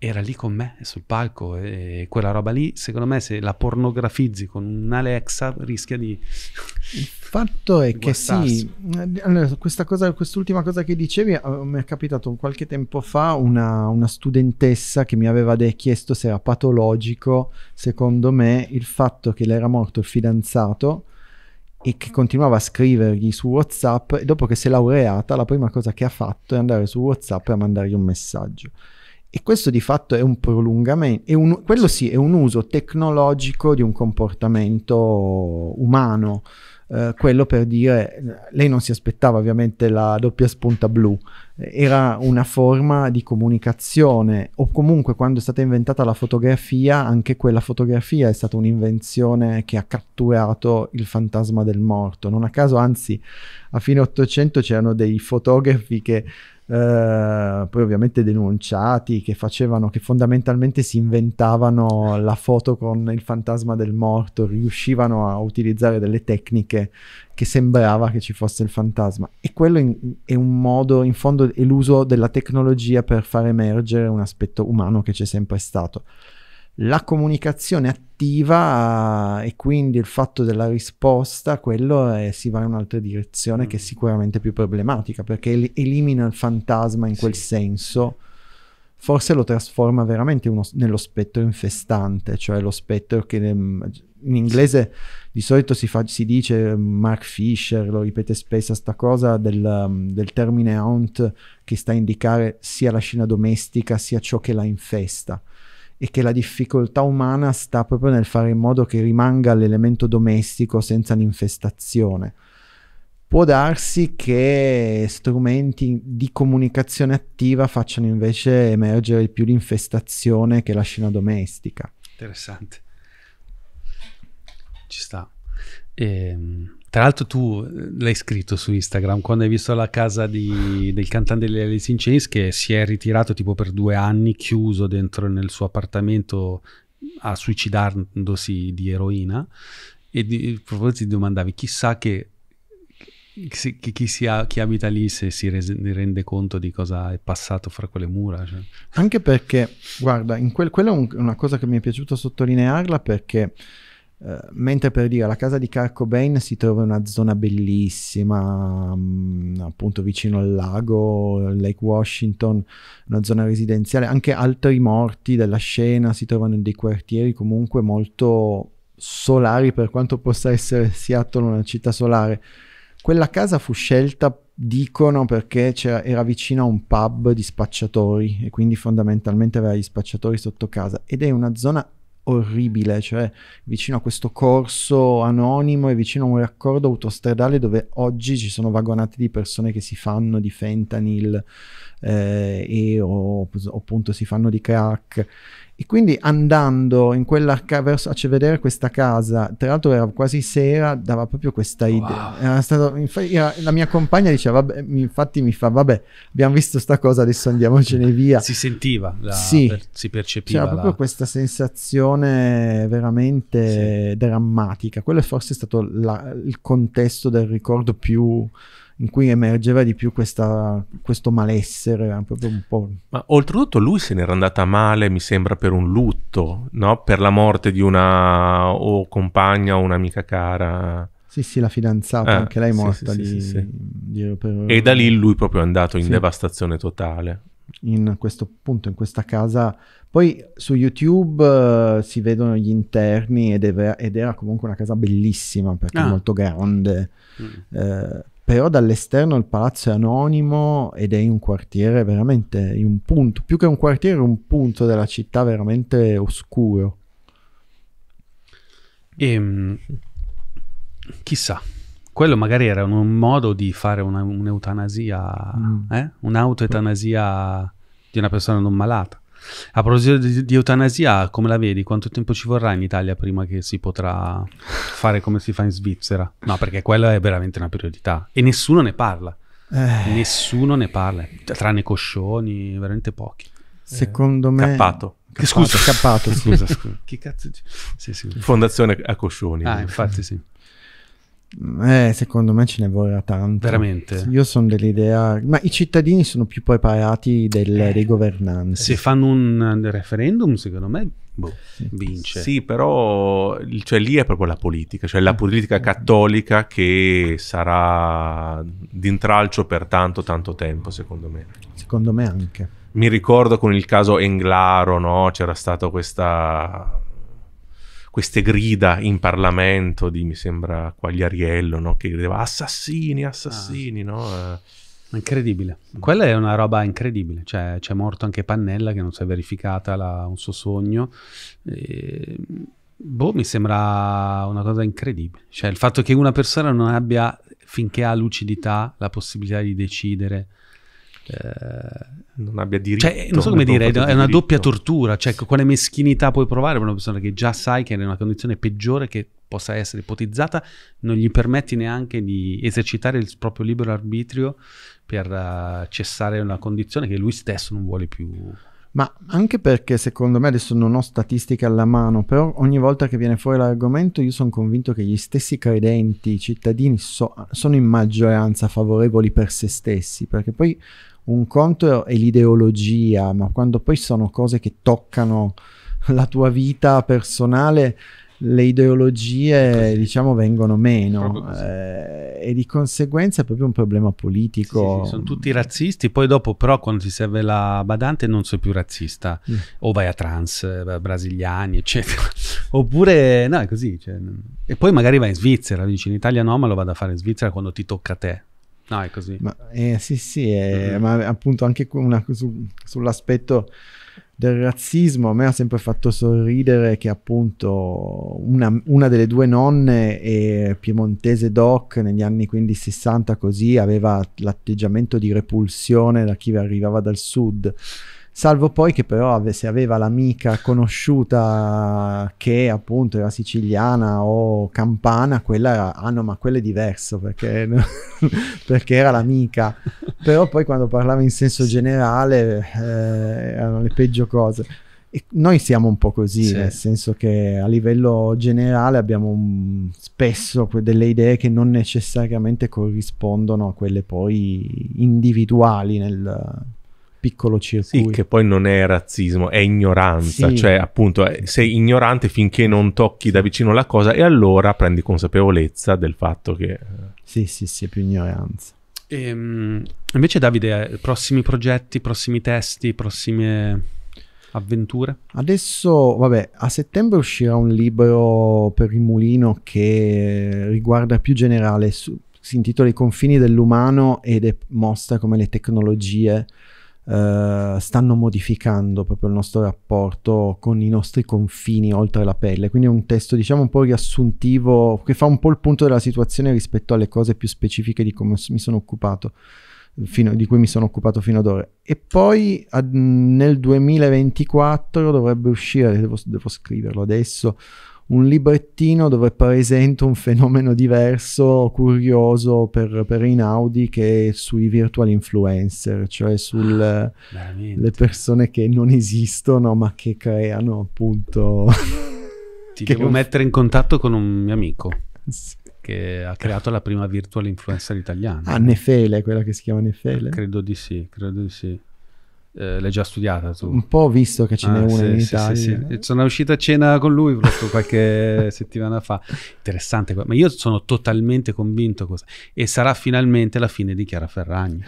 Era lì con me, sul palco, e quella roba lì, secondo me, se la pornografizzi con un Alexa, rischia di... Il fatto è che sì, allora, questa cosa, quest'ultima cosa che dicevi, eh, mi è capitato qualche tempo fa una, una studentessa che mi aveva chiesto se era patologico, secondo me, il fatto che le era morto il fidanzato e che continuava a scrivergli su WhatsApp e dopo che si è laureata la prima cosa che ha fatto è andare su WhatsApp e mandargli un messaggio. E questo di fatto è un prolungamento, è un, quello sì, è un uso tecnologico di un comportamento umano. Eh, quello per dire, lei non si aspettava ovviamente la doppia spunta blu, era una forma di comunicazione o comunque quando è stata inventata la fotografia, anche quella fotografia è stata un'invenzione che ha catturato il fantasma del morto. Non a caso, anzi, a fine 800 c'erano dei fotografi che eh, poi ovviamente denunciati che facevano che fondamentalmente si inventavano la foto con il fantasma del morto riuscivano a utilizzare delle tecniche che sembrava che ci fosse il fantasma e quello in, è un modo in fondo è l'uso della tecnologia per far emergere un aspetto umano che c'è sempre stato la comunicazione attiva cattiva e quindi il fatto della risposta, quello è, eh, si va in un'altra direzione mm. che è mm. sicuramente più problematica perché el- elimina il fantasma in quel sì. senso forse lo trasforma veramente uno, nello spettro infestante, cioè lo spettro che mm, in inglese di solito si, fa, si dice, mm, Mark Fisher lo ripete spesso, sta cosa del, del, termine haunt che sta a indicare sia la scena domestica sia ciò che la infesta e che la difficoltà umana sta proprio nel fare in modo che rimanga l'elemento domestico senza l'infestazione. Può darsi che strumenti di comunicazione attiva facciano invece emergere più l'infestazione che la scena domestica. Interessante. Ci sta. E, ehm, tra l'altro tu eh, l'hai scritto su Instagram quando hai visto la casa di, del cantante degli Alice in Chains che si è ritirato tipo per due anni chiuso dentro nel suo appartamento a suicidarsi di eroina e di, proprio ti domandavi chissà che, che, chi, sia, chi, abita lì se si rese, rende conto di cosa è passato fra quelle mura cioè. anche perché guarda in quel, quella è un, una cosa che mi è piaciuta sottolinearla perché eh, mentre per dire la casa di Kurt Cobain si trova in una zona bellissima um, appunto vicino al lago Lake Washington una zona residenziale anche altri morti della scena si trovano in dei quartieri comunque molto solari per quanto possa essere Seattle una città solare quella casa fu scelta dicono perché era vicino a un pub di spacciatori e quindi fondamentalmente aveva gli spacciatori sotto casa ed è una zona orribile, cioè vicino a questo corso anonimo e vicino a un raccordo autostradale dove oggi ci sono vagonate di persone che si fanno di fentanyl, eh, e, o, appunto si fanno di crack. E quindi andando in quella ca- verso, a vedere questa casa, tra l'altro era quasi sera, dava proprio questa idea. Wow. Stato, infatti, era, la mia compagna diceva, vabbè, infatti mi fa, vabbè, abbiamo visto sta cosa, adesso andiamocene via. Si sentiva, la, sì, per, si percepiva. C'era la... proprio questa sensazione veramente sì. drammatica. Quello è forse stato la, il contesto del ricordo più in cui emergeva di più questa, questo malessere, eh, proprio un po'. Ma oltretutto lui se n'era andata male, mi sembra, per un lutto, no? Per la morte di una o compagna o un'amica cara. Sì, sì, la fidanzata, ah, anche lei è morta. Sì, sì, sì, di, per... E da lì lui proprio è andato in devastazione totale. In questo punto, in questa casa. Poi su YouTube uh, si vedono gli interni ed, ed, era comunque una casa bellissima perché ah. molto grande. Mm. Eh, però dall'esterno il palazzo è anonimo ed è in un quartiere veramente, in un punto, più che un quartiere, un punto della città veramente oscuro. E, ehm, chissà, quello magari era un, un modo di fare una, un'eutanasia, mm. eh? un'autoetanasia di una persona non malata. A proposito di, di, eutanasia, come la vedi? Quanto tempo ci vorrà in Italia prima che si potrà fare come si fa in Svizzera? No, perché quella è veramente una priorità e nessuno ne parla. Eh. Nessuno ne parla, tranne coscioni, veramente pochi. Secondo me... Cappato. scusa, scappato, scusa, scusa. che cazzo? Sì, sì. Fondazione a Coscioni. Ah, infatti sì. Eh, secondo me ce ne vorrà tanto. Veramente? Io sono dell'idea... Ma i cittadini sono più preparati del, eh, dei governanti. Se fanno un referendum, secondo me, boh, vince. Sì, però cioè, lì è proprio la politica, cioè la politica mm. cattolica che sarà d'intralcio per tanto, tanto tempo, secondo me. Secondo me anche. Mi ricordo con il caso Englaro, no? C'era stata questa queste grida in Parlamento di, mi sembra, Quagliariello, no? che grideva assassini, assassini, ah. no? Eh, Incredibile. Mm. Quella è una roba incredibile. Cioè, c'è morto anche Pannella che non si è verificata la, un suo sogno. E, boh, mi sembra una cosa incredibile. Cioè, il fatto che una persona non abbia, finché ha lucidità, la possibilità di decidere eh, non abbia diritto. Cioè, non so come dire, è una doppia tortura, cioè quale meschinità puoi provare per una persona che già sai che è in una condizione peggiore che possa essere ipotizzata, non gli permetti neanche di esercitare il proprio libero arbitrio per uh, cessare una condizione che lui stesso non vuole più. Ma anche perché secondo me, adesso non ho statistiche alla mano, però ogni volta che viene fuori l'argomento io sono convinto che gli stessi credenti, i cittadini so, sono in maggioranza favorevoli per se stessi, perché poi un conto è l'ideologia, ma quando poi sono cose che toccano la tua vita personale, le ideologie diciamo vengono meno eh, e di conseguenza è proprio un problema politico sì, sì, sono tutti razzisti poi dopo però quando ti serve la badante non sei più razzista mm. o vai a trans eh, brasiliani eccetera oppure no è così cioè, e poi magari vai in Svizzera dici in Italia no ma lo vado a fare in Svizzera quando ti tocca a te No, è così. Ma, eh, sì, sì, è, mm-hmm. ma appunto anche una, su, sull'aspetto del razzismo a me ha sempre fatto sorridere che appunto una, una delle due nonne è piemontese doc negli anni quindi 60 così aveva l'atteggiamento di repulsione da chi arrivava dal sud Salvo poi che però se aveva l'amica conosciuta che appunto era siciliana o campana, quella era, ah no ma quello è diverso perché, perché era l'amica, però poi quando parlava in senso generale eh, erano le peggio cose. E noi siamo un po' così, sì. nel senso che a livello generale abbiamo un, spesso delle idee che non necessariamente corrispondono a quelle poi individuali nel, piccolo circuito. Sì, che poi non è razzismo, è ignoranza, sì. cioè appunto eh, sei ignorante finché non tocchi da vicino la cosa e allora prendi consapevolezza del fatto che... Eh, sì, sì, sì, è più ignoranza. E, ehm, invece Davide, prossimi progetti, prossimi testi, prossime avventure? Adesso, vabbè, a settembre uscirà un libro per il mulino che riguarda più generale, su, si intitola I confini dell'umano ed è mostra come le tecnologie eh, stanno modificando proprio il nostro rapporto con i nostri confini oltre la pelle. Quindi è un testo, diciamo, un po' riassuntivo che fa un po' il punto della situazione rispetto alle cose più specifiche di come mi sono occupato. Fino, di cui mi sono occupato fino ad ora. E poi ad, nel 2024 dovrebbe uscire, devo, devo scriverlo adesso, un librettino dove presento un fenomeno diverso, curioso per, per Inaudi che è sui virtual influencer, cioè sulle ah, eh, persone che non esistono ma che creano appunto... Ti devo un... mettere in contatto con un mio amico. Sì. Che ha creato la prima virtual influencer italiana. Ah, Nefele, quella che si chiama Nefele? Credo di sì, credo di sì. Eh, l'hai già studiata tu? Un po' visto che ce ah, n'è una in sì, Italia. Sì, sì. Sono uscito a cena con lui proprio qualche settimana fa. Interessante, ma io sono totalmente convinto cosa. e sarà finalmente la fine di Chiara Ferragni.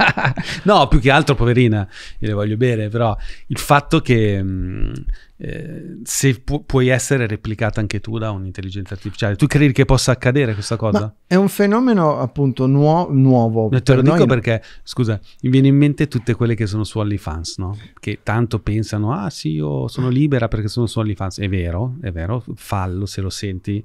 no, più che altro poverina, io le voglio bene, però il fatto che mh, mm, eh, se pu- puoi essere replicata anche tu da un'intelligenza artificiale. Tu credi che possa accadere questa cosa? Ma è un fenomeno appunto nuo- nuovo. No, te lo per dico noi... perché, scusa, mi viene in mente tutte quelle che sono su OnlyFans, no? Che tanto pensano, ah sì, io sono libera perché sono su OnlyFans. È vero, è vero, fallo se lo senti,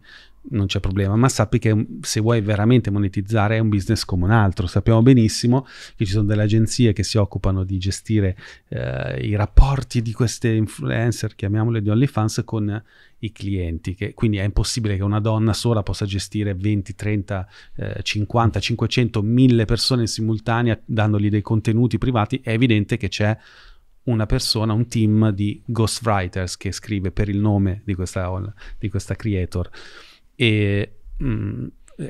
non c'è problema, ma sappi che se vuoi veramente monetizzare è un business come un altro. Sappiamo benissimo che ci sono delle agenzie che si occupano di gestire eh, i rapporti di queste influencer, chiamiamole di OnlyFans, con i clienti, che, quindi è impossibile che una donna sola possa gestire 20, 30, eh, 50, 500, 1000 persone in simultanea dandogli dei contenuti privati. È evidente che c'è una persona, un team di ghostwriters che scrive per il nome di questa, di questa creator e, mh, mm,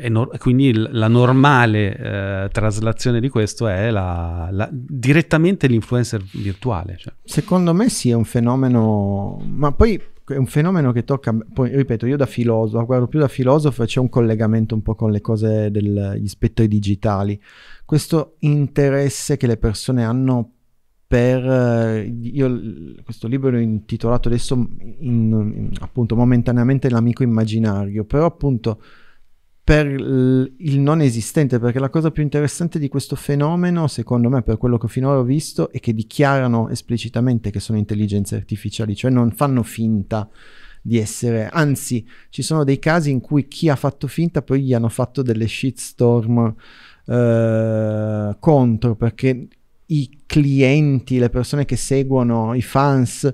no- quindi la normale eh, traslazione di questo è la, la, direttamente l'influencer virtuale. Cioè. Secondo me sì, è un fenomeno, ma poi è un fenomeno che tocca, poi ripeto, io da filosofo, guardo più da filosofo, c'è un collegamento un po' con le cose degli spettri digitali, questo interesse che le persone hanno per eh, io, questo libro l'ho intitolato adesso in, in, appunto momentaneamente l'amico immaginario però appunto per il non esistente perché la cosa più interessante di questo fenomeno secondo me per quello che finora ho visto è che dichiarano esplicitamente che sono intelligenze artificiali cioè non fanno finta di essere anzi ci sono dei casi in cui chi ha fatto finta poi gli hanno fatto delle shitstorm eh, contro perché i clienti, le persone che seguono, i fans,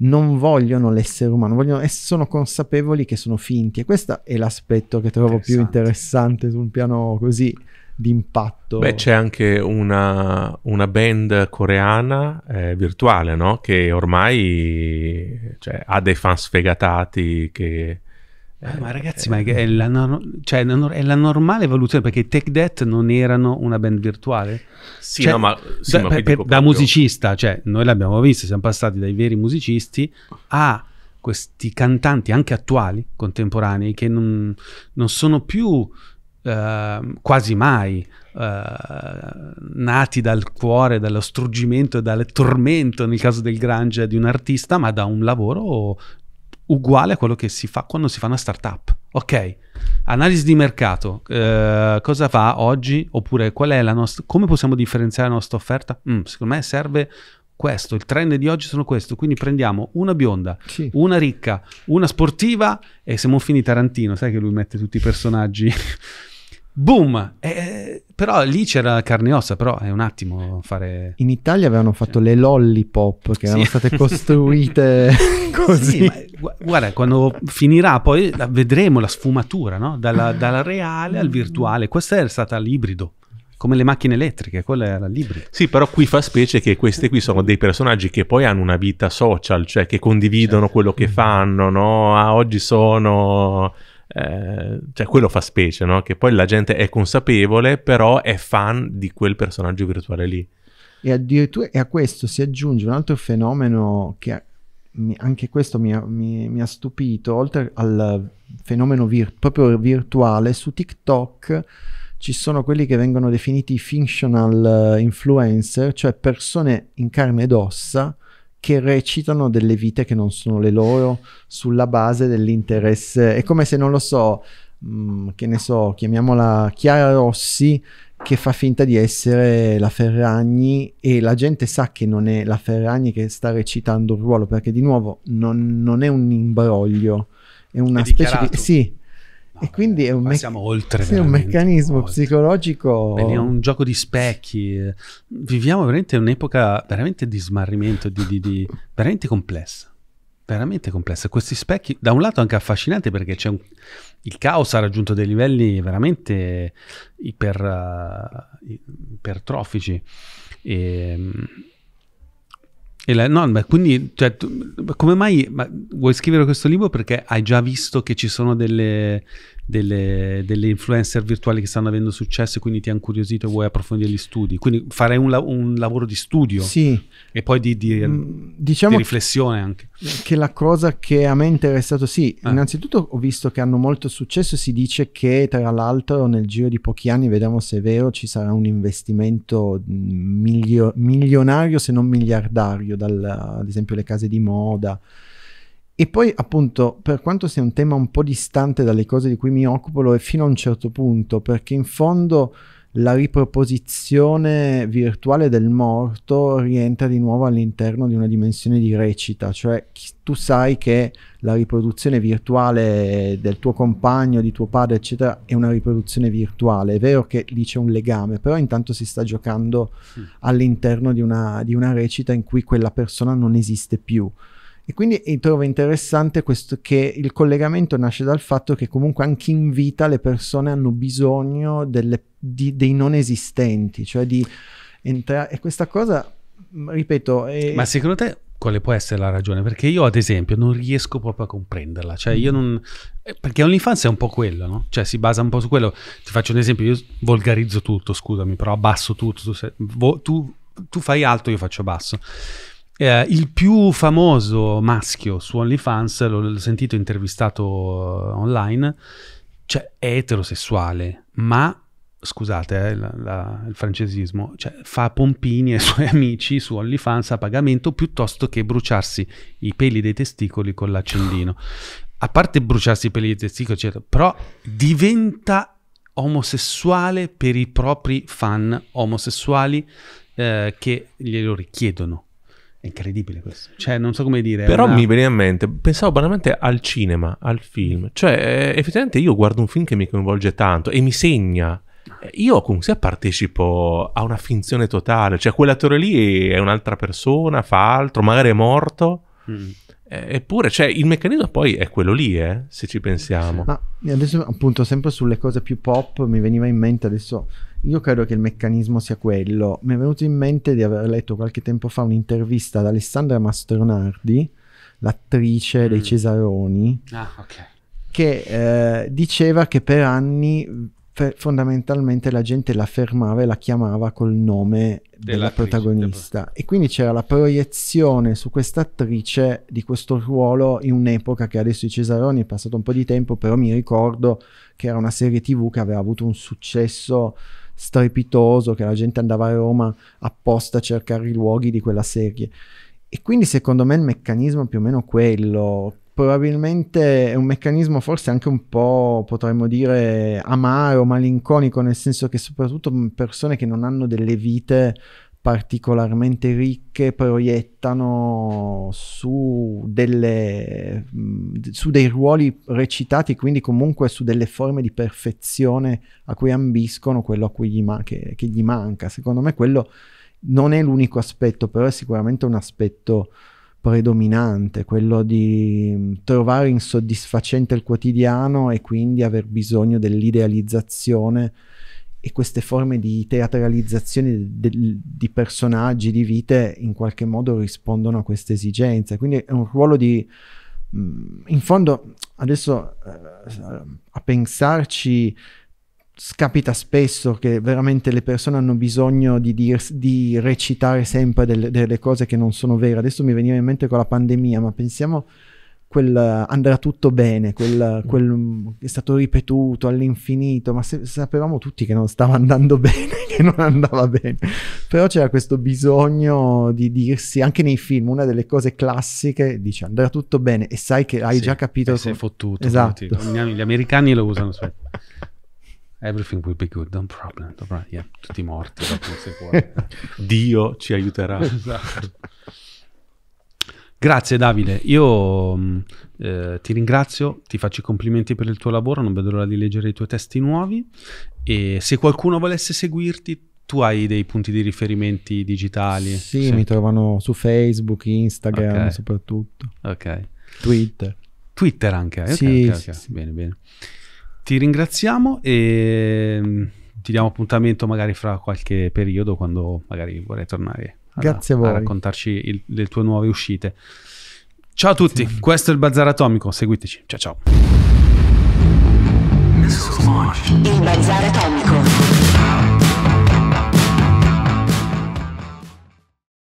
non vogliono l'essere umano, vogliono, sono consapevoli che sono finti. E questo è l'aspetto che trovo interessante. più interessante su un piano così di impatto. Beh, c'è anche una, una band coreana eh, virtuale, no? Che ormai cioè, ha dei fan sfegatati che Ah, ma eh, ragazzi, eh. ma è la, cioè, è la, normale evoluzione perché i Tech Death non erano una band virtuale? Sì, cioè, no, ma, sì, da, ma per, per, da musicista, cioè, noi l'abbiamo visto, siamo passati dai veri musicisti a questi cantanti anche attuali, contemporanei, che non, non sono più eh, quasi mai eh, nati dal cuore, dallo struggimento, dal tormento nel caso del Grange di un artista, ma da un lavoro uguale a quello che si fa quando si fa una startup. Ok, analisi di mercato, eh, cosa fa oggi oppure qual è la nostra, come possiamo differenziare la nostra offerta? Mm, secondo me serve questo, il trend di oggi sono questo, quindi prendiamo una bionda, sì. una ricca, una sportiva e siamo non Tarantino, sai che lui mette tutti i personaggi boom! Eh, eh, però lì c'era carne e ossa, però è un attimo fare... In Italia avevano fatto le lollipop che sì. erano state costruite così. Sì, ma, guarda, quando finirà poi vedremo la sfumatura, no? Dalla, dalla reale al virtuale. Questa è stata l'ibrido come le macchine elettriche, quella era libri. Sì, però qui fa specie che queste qui sono dei personaggi che poi hanno una vita social, cioè che condividono certo. quello che fanno, no? Ah, oggi sono eh, cioè quello fa specie, no? Che poi la gente è consapevole, però è fan di quel personaggio virtuale lì. E addirittura e a questo si aggiunge un altro fenomeno che anche questo mi ha, mi, mi ha, stupito, oltre al fenomeno vir, proprio virtuale, su TikTok ci sono quelli che vengono definiti functional eh, influencer, cioè persone in carne ed ossa che recitano delle vite che non sono le loro sulla base dell'interesse. È come se non lo so, mh, mm, che ne so, chiamiamola Chiara Rossi che fa finta di essere la Ferragni e la gente sa che non è la Ferragni che sta recitando il ruolo perché di nuovo non, non è un imbroglio, è una è specie di... Sì, No, e quindi è un, me- oltre, sì, un meccanismo oltre. psicologico. Bene, è un gioco di specchi. Eh. Viviamo veramente un'epoca veramente di smarrimento, di, di, di veramente complessa veramente complessa. Questi specchi, da un lato anche affascinanti perché c'è un, il caos ha raggiunto dei livelli veramente iper, uh, ipertrofici. E, ehm, la, no, ma quindi, cioè, tu, come mai ma vuoi scrivere questo libro? Perché hai già visto che ci sono delle, delle, delle, influencer virtuali che stanno avendo successo e quindi ti ha incuriosito e vuoi approfondire gli studi. Quindi farei un, un lavoro di studio sì. e poi di, di, mm, diciamo di riflessione anche. Che la cosa che a me è interessato, sì, eh. innanzitutto ho visto che hanno molto successo si dice che tra l'altro nel giro di pochi anni, vediamo se è vero, ci sarà un investimento mm, milio- milionario se non miliardario, dal, ad esempio le case di moda. E poi appunto, per quanto sia un tema un po' distante dalle cose di cui mi occupo, lo è fino a un certo punto, perché in fondo la riproposizione virtuale del morto rientra di nuovo all'interno di una dimensione di recita, cioè tu sai che la riproduzione virtuale del tuo compagno, di tuo padre, eccetera, è una riproduzione virtuale, è vero che lì c'è un legame, però intanto si sta giocando all'interno di una, di una recita in cui quella persona non esiste più. E quindi trovo interessante questo che il collegamento nasce dal fatto che comunque anche in vita le persone hanno bisogno delle, di, dei non esistenti, cioè di entrare... E questa cosa, ripeto... È... Ma secondo te quale può essere la ragione? Perché io, ad esempio, non riesco proprio a comprenderla. Cioè, io non. Eh, perché OnlyFans è un po' quello, no? Cioè, si basa un po' su quello. Ti faccio un esempio, io volgarizzo tutto, scusami, però abbasso tutto. Tu, sei... tu, tu fai alto, io faccio basso. Eh, il più famoso maschio su OnlyFans, l'ho sentito intervistato eh, online, cioè è eterosessuale, ma scusate eh, la, la, il francesismo, cioè fa pompini ai suoi amici su OnlyFans a pagamento piuttosto che bruciarsi i peli dei testicoli con l'accendino. A parte bruciarsi i peli dei testicoli, eccetera, però diventa omosessuale per i propri fan omosessuali eh, che glielo richiedono. È incredibile questo. Cioè, non so come dire. Però una... mi veniva in mente, pensavo banalmente al cinema, al film. Cioè, eh, effettivamente io guardo un film che mi coinvolge tanto e mi segna. Eh, io comunque sia partecipo a una finzione totale, cioè quell'attore lì è un'altra persona, fa altro, magari è morto. Mm. Eh, eppure, cioè, il meccanismo poi è quello lì, eh, se ci pensiamo. Ma adesso, appunto, sempre sulle cose più pop, mi veniva in mente adesso. Io credo che il meccanismo sia quello. Mi è venuto in mente di aver letto qualche tempo fa un'intervista ad Alessandra Mastronardi, l'attrice mm. dei Cesaroni, ah, okay. che eh, diceva che per anni fe- fondamentalmente la gente la fermava e la chiamava col nome della, protagonista. E quindi c'era la proiezione su questa attrice di questo ruolo in un'epoca che adesso i Cesaroni è passato un po' di tempo, però mi ricordo che era una serie TV che aveva avuto un successo strepitoso, che la gente andava a Roma apposta a cercare i luoghi di quella serie. E quindi secondo me il meccanismo è più o meno quello, probabilmente è un meccanismo forse anche un po', potremmo dire, amaro, malinconico, nel senso che soprattutto persone che non hanno delle vite particolarmente ricche proiettano su, delle, su dei ruoli recitati, quindi comunque su delle forme di perfezione a cui ambiscono quello cui gli man- che, che gli manca. Secondo me quello non è l'unico aspetto, però è sicuramente un aspetto predominante, quello di mm, trovare insoddisfacente il quotidiano e quindi aver bisogno dell'idealizzazione e queste forme di teatralizzazione di, di personaggi, di vite, in qualche modo rispondono a queste esigenze. Quindi è un ruolo di... Mm, in fondo, adesso eh, a pensarci, Scapita spesso che veramente le persone hanno bisogno di, dir, di recitare sempre delle, delle, cose che non sono vere. Adesso mi veniva in mente con la pandemia, ma pensiamo quel andrà tutto bene, quel, quel mm, è stato ripetuto all'infinito, ma se, sapevamo tutti che non stava andando bene, che non andava bene. Però c'era questo bisogno di dirsi, anche nei film, una delle cose classiche, dice andrà tutto bene e sai che hai sì, già capito... Sei fottuto. Esatto. Gli americani lo usano. Cioè. Everything will be good, no problem. Dovrà, yeah, tutti morti. Dio ci aiuterà. Esatto. Grazie Davide, io mm, eh, ti ringrazio, ti faccio i complimenti per il tuo lavoro, non vedo l'ora di leggere i tuoi testi nuovi e se qualcuno volesse seguirti tu hai dei punti di riferimento digitali? Sì, sì, mi trovano su Facebook, Instagram okay. soprattutto. Ok. Twitter. Twitter anche? Okay, sì, okay, sì, sì. Bene, bene. Ti ringraziamo e mm, ti diamo appuntamento magari fra qualche periodo quando magari vorrai tornare a, a raccontarci il, le tue nuove uscite. Ciao a tutti, sì. questo è il Bazar Atomico, seguiteci. Ciao ciao. Il Bazar Atomico